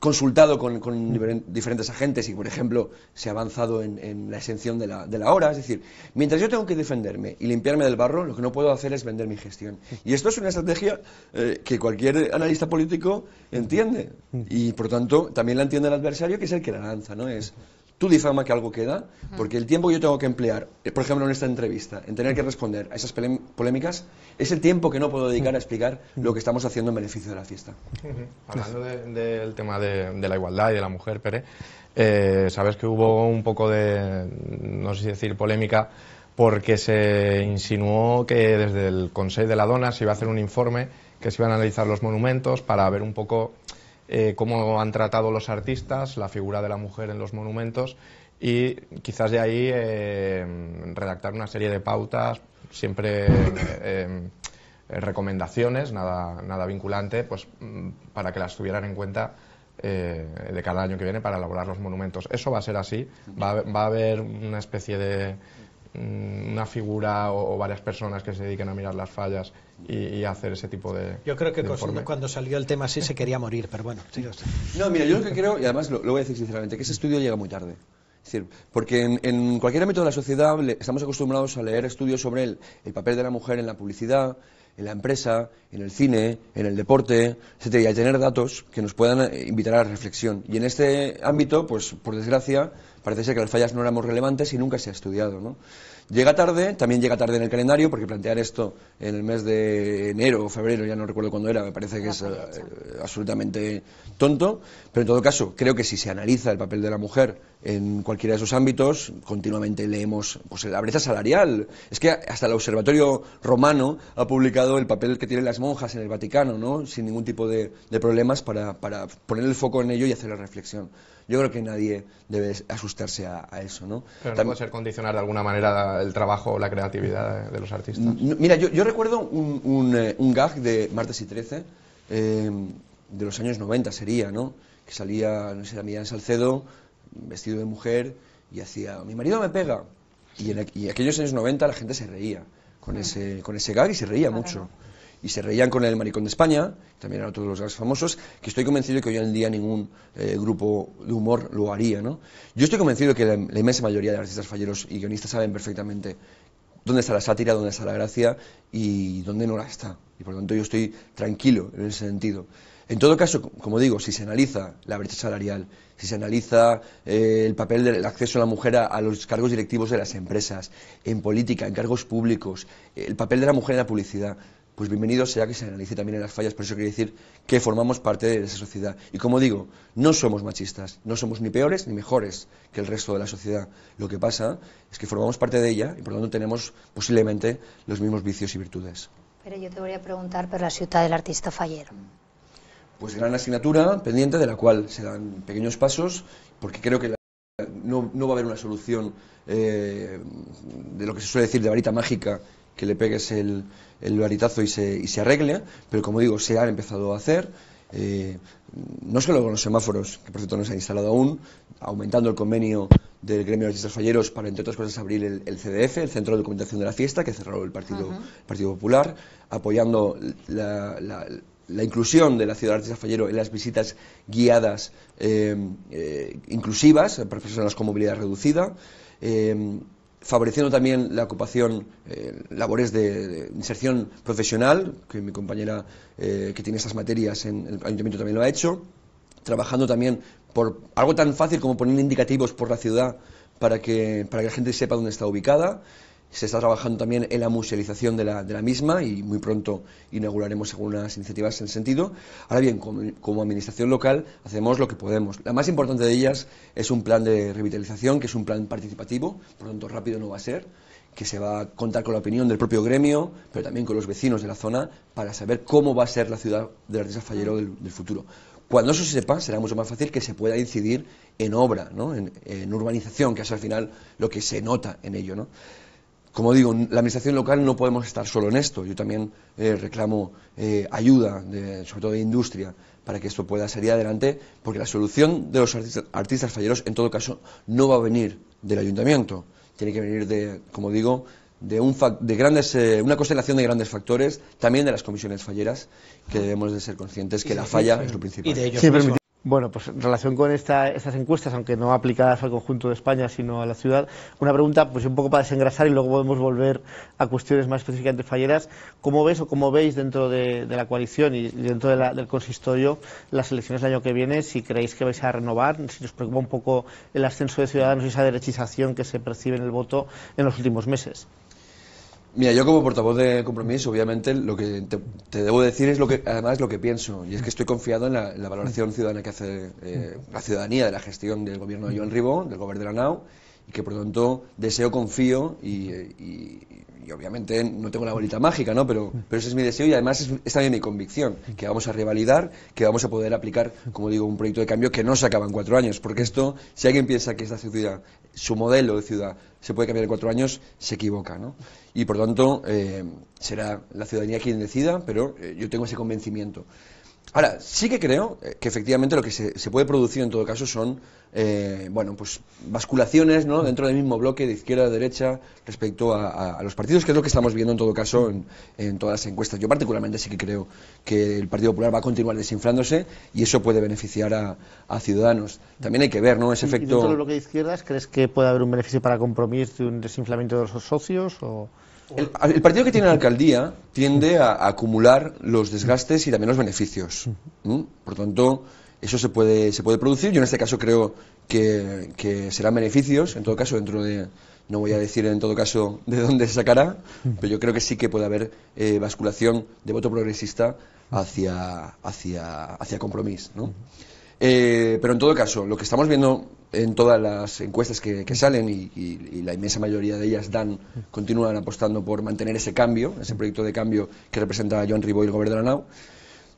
Speaker 2: consultado con, diferentes agentes y, por ejemplo, se ha avanzado en, la exención de la, hora. Es decir, mientras yo tengo que defenderme y limpiarme del barro, lo que no puedo hacer es vender mi gestión. Y esto es una estrategia eh, que cualquier analista político entiende. Mm. Y, por tanto, también la entiende el adversario, que es el que la lanza, ¿no? Es, tú difama que algo queda, porque el tiempo que yo tengo que emplear, eh, por ejemplo en esta entrevista, en tener que responder a esas polémicas, es el tiempo que no puedo dedicar a explicar lo que estamos haciendo en beneficio de la fiesta.
Speaker 4: Hablando del tema de, la igualdad y de la mujer, Pérez, eh, sabes que hubo un poco de, no sé si decir polémica, porque se insinuó que desde el Consejo de la Dona se iba a hacer un informe que se iban a analizar los monumentos para ver un poco eh, cómo han tratado los artistas la figura de la mujer en los monumentos y quizás de ahí eh, redactar una serie de pautas, siempre eh, recomendaciones, nada, nada vinculante, pues mm, para que las tuvieran en cuenta de cada año que viene para elaborar los monumentos. Eso va a ser así, va a haber una especie de, Mm, una figura o, varias personas que se dediquen a mirar las fallas
Speaker 2: y, hacer ese tipo de. Yo
Speaker 5: creo que cuando salió el tema así se quería morir, pero bueno,
Speaker 2: No, mira, yo lo que creo, y además lo, voy a decir sinceramente, que ese estudio llega muy tarde. decir, porque en, cualquier ámbito de la sociedad estamos acostumbrados a leer estudios sobre el papel de la mujer en la publicidad, en la empresa, en el cine, en el deporte, etc., y a tener datos que nos puedan eh, invitar a la reflexión. Y en este ámbito, pues por desgracia, parece ser que las fallas no éramos relevantes y nunca se ha estudiado, ¿no? Llega tarde, también llega tarde en el calendario, porque plantear esto en el mes de enero o febrero, ya no recuerdo cuándo era, me parece que es eh, absolutamente tonto. Pero en todo caso, creo que si se analiza el papel de la mujer en cualquiera de esos ámbitos, continuamente leemos pues, la brecha salarial. Es que hasta el Observatorio Romano ha publicado el papel que tienen las monjas en el Vaticano, ¿no? sin ningún tipo de, de problemas, para, para poner el foco en ello y hacer la reflexión. Yo creo que nadie debe asustarse a, eso, ¿no? Pero no puede ser condicionar de alguna manera el trabajo o la creatividad de, los artistas. Mira, yo, recuerdo eh, un, gag de Martes y Trece, em, de los años 90 sería, ¿no? Que salía, no sé, la en Salcedo, vestido de mujer, y hacía, mi marido me pega. Y en, aquellos años 90 la gente se reía con, ese, con ese gag y se reía mucho y se reían con el maricón de España, también eran todos los grandes famosos, que estoy convencido que hoy en día ningún eh, grupo de humor lo haría, ¿no? Yo estoy convencido que la, inmensa mayoría de artistas falleros y guionistas saben perfectamente dónde está la sátira, dónde está la gracia y dónde no la está. Y por lo tanto yo estoy tranquilo en ese sentido. En todo caso, como digo, si se analiza la brecha salarial, si se analiza eh, el papel del acceso a la mujer a, los cargos directivos de las empresas, en política, en cargos públicos, el papel de la mujer en la publicidad, pues bienvenido sea que se analice también en las fallas, pero eso quiere decir que formamos parte de esa sociedad. Y como digo, no somos machistas, no somos ni peores ni mejores que el resto de la sociedad. Lo que pasa es que formamos parte de ella y por lo tanto tenemos posiblemente los mismos vicios y virtudes.
Speaker 6: Pero yo te voy a preguntar por la ciudad del artista fallero.
Speaker 2: Pues gran asignatura pendiente de la cual se dan pequeños pasos, porque creo que no, va a haber una solución eh, de lo que se suele decir de varita mágica que le pegues el, el y se, y se arregle, pero como digo, se han empezado a hacer. Eh, no solo con los semáforos, que por cierto no se han instalado aún, aumentando el convenio del gremio de artistas falleros para, entre otras cosas, abrir el, CDF, el Centro de Documentación de la Fiesta, que cerró el Partido, Partido Popular, apoyando la, la, inclusión de la ciudad de artistas fallero en las visitas guiadas eh, eh, inclusivas para personas con movilidad reducida favoreciendo también la ocupación, eh, labores de, inserción profesional, que mi compañera eh, que tiene estas materias en el ayuntamiento también lo ha hecho, trabajando también por algo tan fácil como poner indicativos por la ciudad para que, para que la gente sepa dónde está ubicada. Se está trabajando también en la musealización de la, de la misma y muy pronto inauguraremos algunas iniciativas en ese sentido. Ahora bien, como, administración local hacemos lo que podemos. La más importante de ellas es un plan de revitalización, que es un plan participativo, por lo tanto rápido no va a ser, que se va a contar con la opinión del propio gremio, pero también con los vecinos de la zona, para saber cómo va a ser la ciudad del artista fallero del, futuro. Cuando eso se sepa, será mucho más fácil que se pueda incidir en obra, ¿no? en, en, urbanización, que es al final lo que se nota en ello. ¿no? como digo, la administración local no podemos estar solo en esto. Yo también eh, reclamo eh, ayuda, sobre todo de industria, para que esto pueda salir adelante, porque la solución de los artistas, falleros, en todo caso, no va a venir del ayuntamiento. Tiene que venir de, como digo, de, un de grandes, eh, una constelación de grandes factores, también de las comisiones falleras, que debemos de ser conscientes que la falla es lo principal.
Speaker 3: Bueno, pues en relación con estas encuestas, aunque no aplicadas al conjunto de España, sino a la ciudad, una pregunta pues un poco para desengrasar y luego podemos volver a cuestiones más específicamente falleras. ¿Cómo ves o cómo veis dentro de, la coalición y dentro del consistorio las elecciones del año que viene? Si creéis que vais a renovar, si os preocupa un poco el ascenso de ciudadanos y esa derechización que se percibe en el voto en los últimos meses.
Speaker 2: Mira, yo como portavoz de compromiso, obviamente lo que te, debo decir es lo que, además lo que pienso, y es que estoy confiado en la, valoración mm. ciudadana que hace eh, mm. la ciudadanía de la gestión del gobierno de Joan mm. Ribó, del gobierno de la NAU, y que por lo tanto deseo, confío y, eh, obviamente no tengo la bolita mágica, ¿no? Pero, pero ese es mi deseo y además es, también mi convicción, que vamos a revalidar, que vamos a poder aplicar, como digo, un proyecto de cambio que no se acaba en cuatro años, porque esto, si alguien piensa que esta ciudad, su modelo de ciudad, se puede cambiar en cuatro años, se equivoca, ¿no? Y por tanto, eh, será la ciudadanía quien decida, pero eh, yo tengo ese convencimiento. Ahora, sí que creo eh, que efectivamente lo que se, puede producir en todo caso son, eh, bueno, pues basculaciones ¿no? dentro del mismo bloque de izquierda a derecha respecto a, los partidos, que es lo que estamos viendo en todo caso en, todas las encuestas. Yo particularmente sí que creo que el Partido Popular va a continuar desinflándose y eso puede beneficiar a, ciudadanos. También hay que ver, ¿no? Ese efecto... ¿Y dentro del bloque
Speaker 3: de izquierdas crees que puede haber un beneficio para compromiso de un desinflamiento de los socios o...?
Speaker 2: El, partido que tiene la alcaldía tiende a, acumular los desgastes y también los beneficios. Mm. Por tanto, eso se puede, se puede producir. Yo en este caso creo que, serán beneficios, en todo caso, dentro de. No voy a decir en todo caso de dónde se sacará, mm. pero yo creo que sí que puede haber eh, basculación de voto progresista hacia, hacia, hacia compromiso. ¿no? Mm. Eh, pero en todo caso, lo que estamos viendo en todas las encuestas que, salen y, la inmensa mayoría de ellas dan, continúan apostando por mantener ese cambio, ese proyecto de cambio que representa John John y el gobierno de la NAU.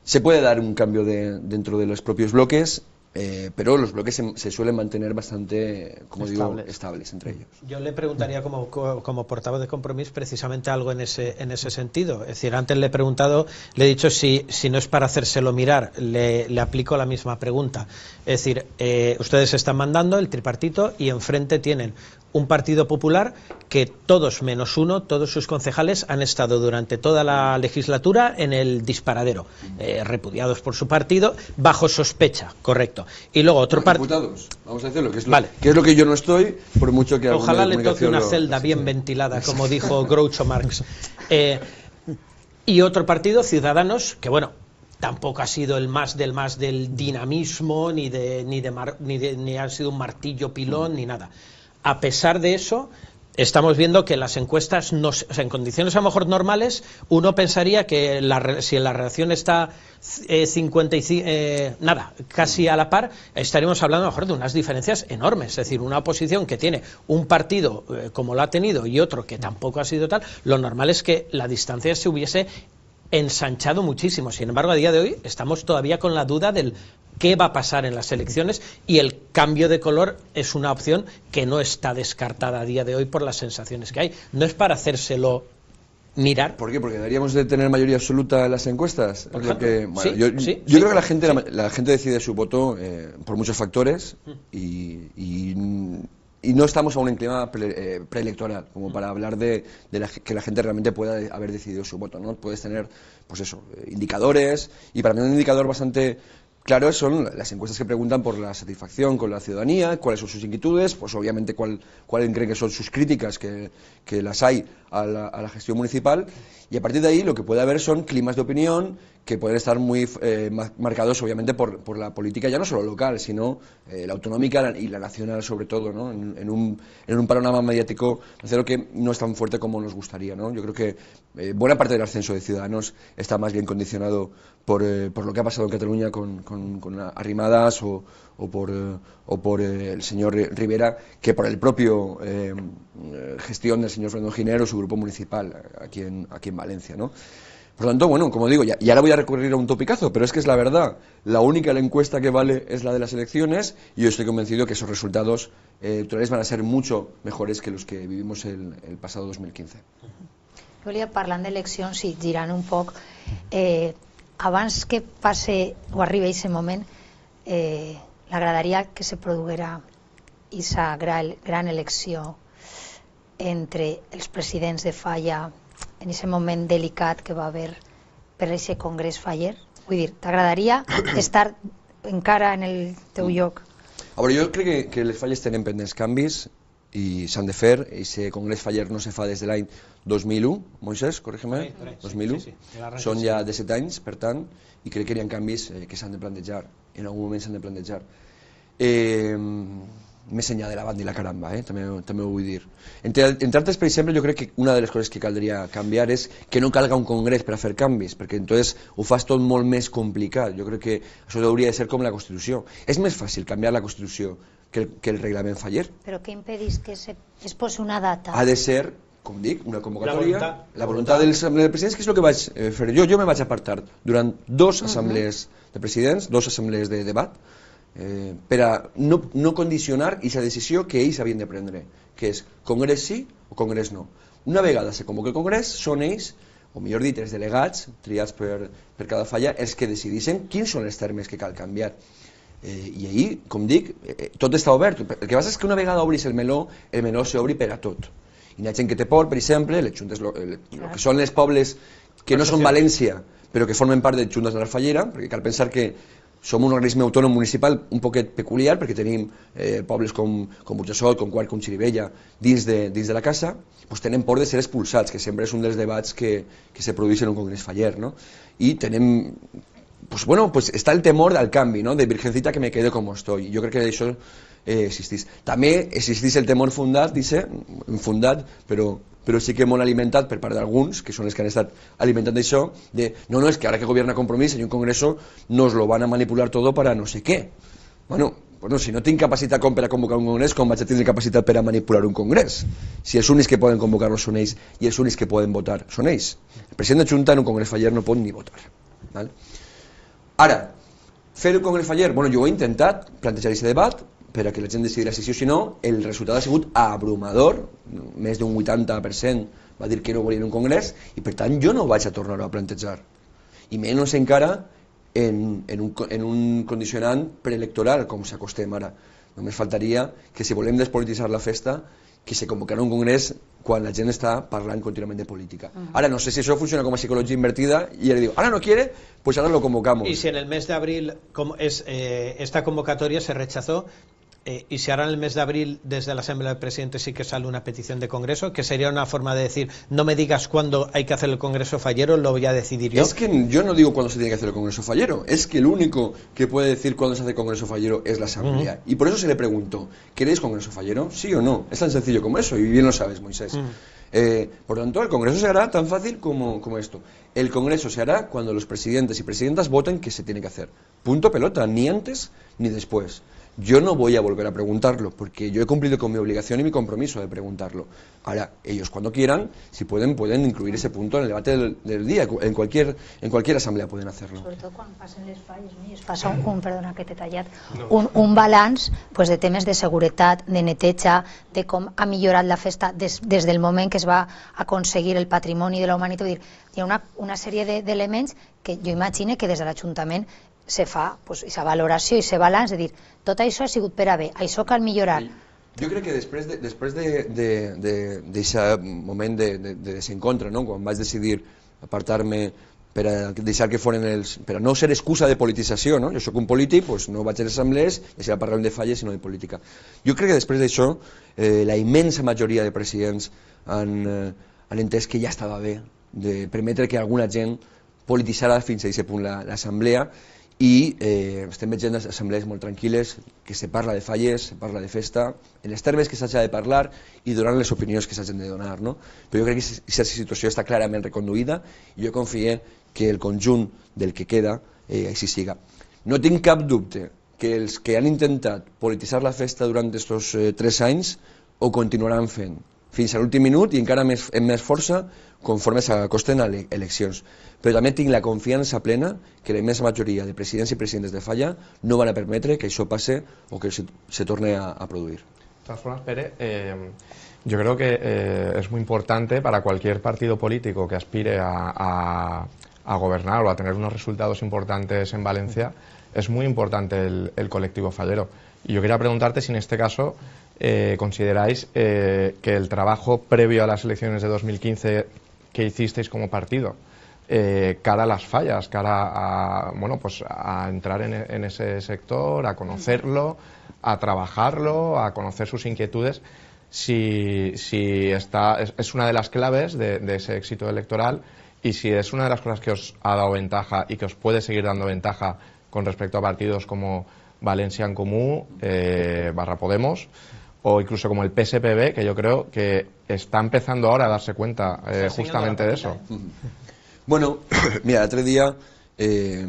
Speaker 2: Se puede dar un cambio dentro de los propios bloques eh, pero los bloques se, suelen mantener bastante, como estables. digo, estables entre ellos.
Speaker 5: Yo le preguntaría como, como portavoz de compromiso precisamente algo en ese, en ese sentido. Es decir, antes le he preguntado, le he dicho si, si no es para hacérselo mirar, le, aplico la misma pregunta. Es decir, eh, ustedes están mandando el tripartito y enfrente tienen un Partido Popular que todos menos uno, todos sus concejales han estado durante toda la legislatura en el disparadero, eh, repudiados por su partido, bajo sospecha, correcto. Y luego otro partido.
Speaker 2: Vamos a decirlo, que es, lo, que es lo que yo no estoy, por mucho que Ojalá le toque una celda
Speaker 5: bien ventilada, [LAUGHS] como dijo Groucho Marx. Eh, y otro partido, Ciudadanos, que bueno, tampoco ha sido el más del más del dinamismo, ni, de, ni, de ni, ni ha sido un martillo pilón, ni nada a pesar de eso, estamos viendo que las encuestas, en condiciones a lo mejor normales, uno pensaría que la, si la relación está eh, eh, nada, casi a la par, estaríamos hablando a lo mejor de unas diferencias enormes. Es decir, una oposición que tiene un partido eh, como lo ha tenido y otro que tampoco ha sido tal, lo normal es que la distancia se hubiese ensanchado muchísimo. Sin embargo, a día de hoy estamos todavía con la duda del qué va a pasar en las elecciones y el cambio de color es una opción que no está descartada a día de hoy por
Speaker 2: las sensaciones que hay. No es para hacérselo mirar. ¿Por qué? Porque deberíamos de tener mayoría absoluta en las encuestas. yo, creo que la gente, la, gente decide su voto eh, por muchos factores mm. y, no estamos aún en clima eh, preelectoral, como mm. para hablar de, que la gente realmente pueda haber decidido su voto. ¿no? Puedes tener, pues eso, eh, indicadores, y para mí un indicador bastante claro, son las encuestas que preguntan por la satisfacción con la ciudadanía, cuáles son sus inquietudes, pues obviamente cuáles cuál creen que son sus críticas, que las hay a la, gestión municipal y a partir de ahí lo que puede haber son climas de opinión que pueden estar muy eh, marcados obviamente por, por, la política ya no solo local, sino eh, la autonómica y la nacional sobre todo, ¿no? en, un, en un panorama mediático que no es tan fuerte como nos gustaría. ¿no? Yo creo que eh, buena parte del ascenso de Ciudadanos está más bien condicionado por, lo que ha pasado en Cataluña con, con, con arrimadas o, o por, eh, o por eh, el señor Rivera que por el propio eh, gestión del señor Fernando Ginero, su grupo municipal aquí en, aquí en Valencia, ¿no? Por lo tanto, bueno, como digo, ya, y ahora voy a recurrir a un topicazo, pero es que es la verdad. La única encuesta que vale es la de las elecciones y yo estoy convencido que esos resultados electorales van a ser mucho mejores que los que vivimos el, el pasado 2015.
Speaker 6: hablando de elecciones y dirán un poco eh, que pase o arriba ese momento eh, M'agradaria que se produguera aquesta gran elecció entre els presidents de Falla en aquest moment delicat que va haver per aquest congrés Faller? Vull dir, t'agradaria [COUGHS] estar encara en el teu mm. lloc?
Speaker 2: A veure, jo crec que, que les falles tenen pendents canvis i s'han de fer. Aquest congrés Faller no se fa des de l'any 2001, Moisès, corrígeme, Sí, 2001. Sí, sí, sí. Són ja de 7 anys, per tant, i crec que hi ha canvis eh, que s'han de plantejar en algun moment s'han de plantejar. Eh, més enllà de la banda i la caramba, eh? també, també ho vull dir. Entre, entre altres, per exemple, jo crec que una de les coses que caldria canviar és que no calga un congrés per a fer canvis, perquè entonces ho fas tot molt més complicat. Jo crec que això hauria de ser com la Constitució. És més fàcil canviar la Constitució que el, que el reglament faller.
Speaker 6: Però què impedís que se, es posi una data? Ha de
Speaker 2: ser com dic, una convocatòria, la voluntat, la voluntat de l'assemblea de presidents, que és el que vaig eh, fer jo. Jo me vaig apartar durant dos assemblees uh -huh. de presidents, dos assemblees de debat, eh, per a no, no condicionar aquesta decisió que ells havien de prendre, que és congrés sí o congrés no. Una vegada se convoca el congrés, són ells, o millor dit, els delegats, triats per, per cada falla, els que decidissin quins són els termes que cal canviar. Eh, I ahir, com dic, eh, eh, tot està obert. El que passa és que una vegada obris el meló, el meló s'obri per a tot. I hi ha gent que té por, per exemple, les juntes, el, el, que són els pobles que no són València, però que formen part de Juntes de la Fallera, perquè cal pensar que som un organisme autònom municipal un poquet peculiar, perquè tenim eh, pobles com, com com Quart, com Xirivella, dins de, dins de la casa, doncs tenen por de ser expulsats, que sempre és un dels debats que, que se produeix en un congrés faller, no? I tenem pues doncs, bueno, pues doncs està el temor del canvi, ¿no? De virgencita que me quedo com estoy. Jo crec que això eh, existís. también existís el temor fundad dice, fundad pero pero sí que alimentado por parte de algunos que son los que han estado alimentando eso, de no, no, es que ahora que gobierna compromiso en un congreso nos lo van a manipular todo para no sé qué Bueno, bueno, si no tiene capacidad para convocar un congreso, com vaig a capacidad para manipular un congreso? Si es unis que pueden convocar-lo y y unis unis que pueden votar sonéis El presidente de Junta en un congreso ayer no puede ni votar. ahora, ahora fer un el faller, bueno, yo voy a intentar plantear ese debate per a que la gent decidira si sí o si no, el resultat ha sigut abrumador, més d'un 80% va dir que no volia un congrés, i per tant jo no vaig a tornar a plantejar. I menys encara en, en, un, en un condicionant preelectoral, com s'acostem ara. Només faltaria que si volem despolititzar la festa, que se convocarà un congrés quan la gent està parlant contínuament de política. Uh mm. -huh. Ara no sé si això funciona com a psicologia invertida i ara diu, ara no quiere, pues ahora lo convocamos. Y si
Speaker 5: en el mes de abril com es, eh, esta convocatoria se rechazó, Eh, y si hará en el mes de abril desde la Asamblea de Presidentes sí que sale una petición de Congreso, que sería una forma de decir, no me digas cuándo hay que hacer el Congreso fallero, lo voy a decidir yo. Es
Speaker 2: que yo no digo cuándo se tiene que hacer el Congreso fallero, es que el único que puede decir cuándo se hace el Congreso fallero es la Asamblea. Y por eso se le pregunto, ¿queréis Congreso fallero? ¿Sí o no? Es tan sencillo como eso, y bien lo sabes, Moisés. Eh, por lo tanto, el Congreso se hará tan fácil como, como, esto. El Congreso se hará cuando los presidentes y presidentas voten que se tiene que hacer. Punto pelota, ni antes ni después. Yo no voy a volver a preguntarlo, porque yo he cumplido con mi obligación y mi compromiso de preguntarlo. Ahora, ellos cuando quieran, si pueden, pueden incluir ese punto en el debate del, día. En cualquier, en cualquier asamblea pueden hacerlo.
Speaker 6: Sobre todo cuando pasen los fallos, un, balance pues, de temas de seguridad, de netecha, de cómo ha mejorado la festa desde el momento en que se va a conseguir el patrimonio de la humanidad. y una, serie de elementos que yo imagine que desde el men se fa pues, doncs, valoració i se balanç de dir tot això ha sigut per a bé, això cal millorar.
Speaker 2: Jo crec que després de, després d'aquest de, de, de, de moment de, de, de desencontre, no? quan vaig decidir apartar-me per a deixar que foren els... per a no ser excusa de politització, no? Jo sóc un polític, doncs no vaig a les assemblees, i si parlem de falles, sinó de política. Jo crec que després d'això, eh, la immensa majoria de presidents han, eh, han entès que ja estava bé de permetre que alguna gent polititzara fins a aquest punt l'assemblea la, i eh, estem veient assemblees molt tranquil·les, que se parla de falles, se parla de festa, en els termes que s'hagi de parlar i donant les opinions que s'hagin de donar. No? Però jo crec que aquesta situació està clarament reconduïda i jo confio que el conjunt del que queda eh, així siga. No tinc cap dubte que els que han intentat polititzar la festa durant aquests eh, tres anys ho continuaran fent fins a l'últim minut i encara més, amb més força conforme acosten a elecciones... ...pero también tiene la confianza plena que la inmensa mayoría de presidentes y presidentes de falla no van a permitir que eso pase... o que se, torne a, producir.
Speaker 4: De todas formas, Pérez, eh, yo creo que eh, es muy importante para cualquier partido político que aspire a, a, gobernar o a tener unos resultados importantes en Valencia, es muy importante el, colectivo fallero. Y yo quería preguntarte si en este caso eh, consideráis que el trabajo previo a las elecciones de 2015 que hicisteis como partido. Eh, cara a las fallas, cara a, bueno, pues a entrar en, ese sector, a conocerlo, a trabajarlo, a conocer sus inquietudes. Si, está, es, una de las claves de, ese éxito electoral y si es una de las cosas que os ha dado ventaja y que os puede seguir dando ventaja con respecto a partidos como Valencia en Común, eh, Barra Podemos, o incluso como el PSPB, que yo creo que está empezando ahora a darse cuenta eh, justamente de eso. ¿eh?
Speaker 2: Bueno, [COUGHS] mira, el otro día eh,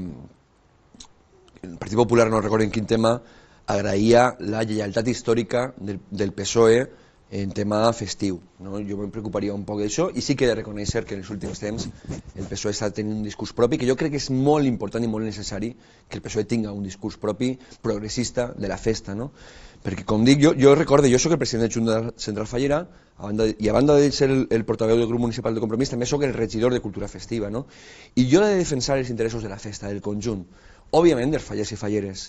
Speaker 2: el Partido Popular, no recuerdo en qué tema, agraía la lealtad histórica del, PSOE en tema festivo. Yo me preocuparía un un de eso y sí que reconocer que en los últimos temas el PSOE está teniendo un discurso propio, que yo creo que es muy importante y muy necesario que el PSOE tenga un discurso propio, progresista, de la festa. No? Perquè, com dic, jo, jo recorde, jo sóc el president de Junta Central Fallera a banda, i a banda de ser el, el portaveu del grup municipal de Compromís també sóc el regidor de Cultura Festiva, no? I jo he de defensar els interessos de la festa, del conjunt, òbviament dels fallers i falleres,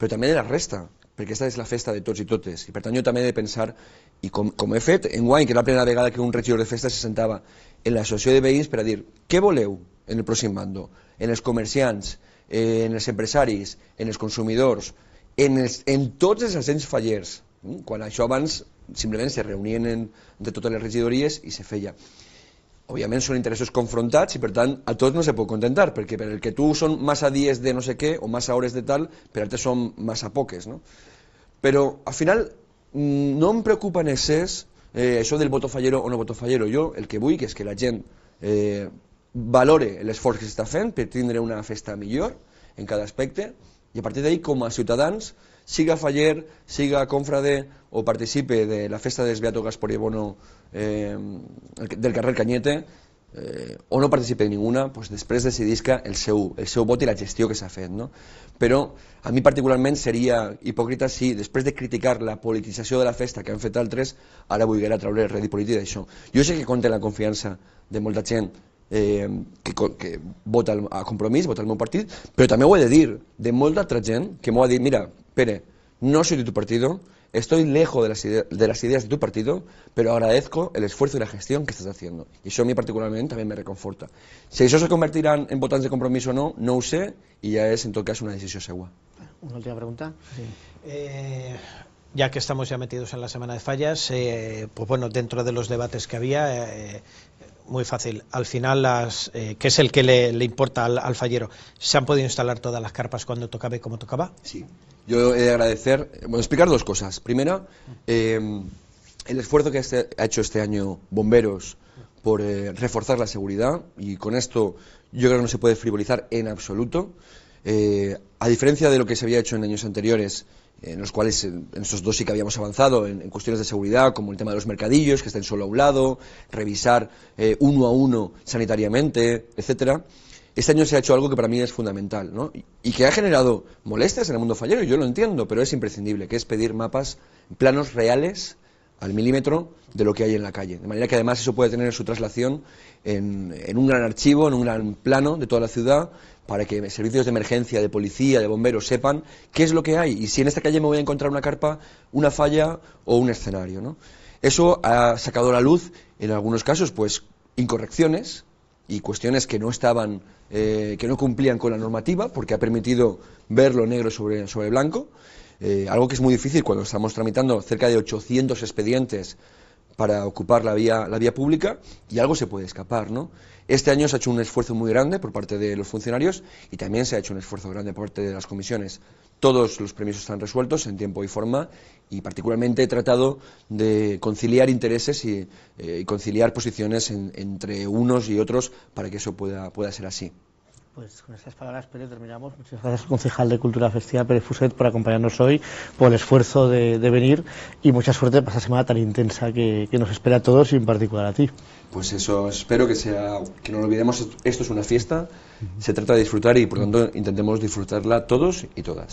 Speaker 2: però també de la resta, perquè aquesta és la festa de tots i totes, i per tant jo també he de pensar, i com, com he fet en guany, que era la primera vegada que un regidor de festa se sentava en l'associació de veïns per a dir què voleu en el pròxim bando, en els comerciants, eh, en els empresaris, en els consumidors, en, els, en tots els ascens fallers, mm, quan això abans simplement se reunien en, de totes les regidories i se feia. Òbviament són interessos confrontats i per tant a tots no se pot contentar, perquè per el que tu són massa dies de no sé què o massa hores de tal, per altres són massa poques. No? Però al final mm, no em preocupa en excés eh, això del voto fallero o no voto fallero. Jo el que vull que és que la gent eh, valore l'esforç que s'està fent per tindre una festa millor en cada aspecte i a partir de ahí, com a ciutadans, siga faller, siga confrade o participe de la festa de Esbeato i Bono eh, del carrer Canyete, eh, o no participe en ninguna, pues després decidisca el seu, el seu vot i la gestió que s'ha fet. No? Però a mi particularment seria hipòcrita si després de criticar la politització de la festa que han fet altres, ara volguera treure redi polític d'això. Jo sé que compta la confiança de molta gent Eh, que, que vota a compromiso, vota al meu partido, pero también voy a decir de molda altra que voy a decir mira, Pere, no soy de tu partido, estoy lejos de las, ideas de tu partido, pero agradezco el esfuerzo y la gestión que estás haciendo. Y eso a mí particularmente también me reconforta. Si eso se convertirán en votantes de compromiso o no, no sé, y ya es en todo caso una decisión segura.
Speaker 5: Una última pregunta. Eh, ya que estamos ya metidos en la semana de fallas, eh, pues bueno, dentro de los debates que había, eh, muy fácil. Al final, las, eh, que es el que le, importa al, fallero, ¿se han podido instalar todas las carpas cuando tocaba y como tocaba? Sí.
Speaker 2: Yo he de agradecer, bueno, explicar dos cosas. Primera, eh, el esfuerzo que este, ha hecho este año Bomberos por eh, reforzar la seguridad y con esto yo creo que no se puede frivolizar en absoluto. a diferencia de lo que se había hecho en años anteriores, en los cuales en esos dos sí que habíamos avanzado en, cuestiones de seguridad, como el tema de los mercadillos, que estén solo a un lado, revisar eh, uno a uno sanitariamente, etcétera. Este año se ha hecho algo que para mí es fundamental, ¿no? Y, y que ha generado molestias en el mundo fallero, yo lo entiendo, pero es imprescindible, que es pedir mapas, planos reales al milímetro de lo que hay en la calle. De manera que además eso puede tener su traslación en, un gran archivo, en un gran plano de toda la ciudad, para que servicios de emergencia, de policía, de bomberos sepan qué es lo que hay y si en esta calle me voy a encontrar una carpa, una falla o un escenario. Eso ha sacado a la luz, en algunos casos, pues incorrecciones y cuestiones que no estaban, eh, que no cumplían con la normativa, porque ha permitido verlo negro sobre, sobre blanco. Eh, algo que es muy difícil cuando estamos tramitando cerca de 800 expedientes para ocupar la vía, la vía pública y algo se puede escapar. ¿no? Este año se ha hecho un esfuerzo muy grande por parte de los funcionarios y también se ha hecho un esfuerzo grande por parte de las comisiones. Todos los permisos están resueltos en tiempo y forma y particularmente he tratado de conciliar intereses y, eh, conciliar posiciones entre unos y otros para que eso pueda, pueda ser así.
Speaker 3: Pues con esas palabras, Pérez, terminamos. Muchas gracias, concejal de Cultura Festiva Pérez Fuset, por acompañarnos hoy, por el esfuerzo de, venir y mucha suerte para esta semana tan intensa que, nos espera a todos y en particular a ti.
Speaker 2: Pues eso, espero que sea, que no lo olvidemos, esto es una fiesta, se trata de disfrutar y por tanto intentemos disfrutarla todos y todas.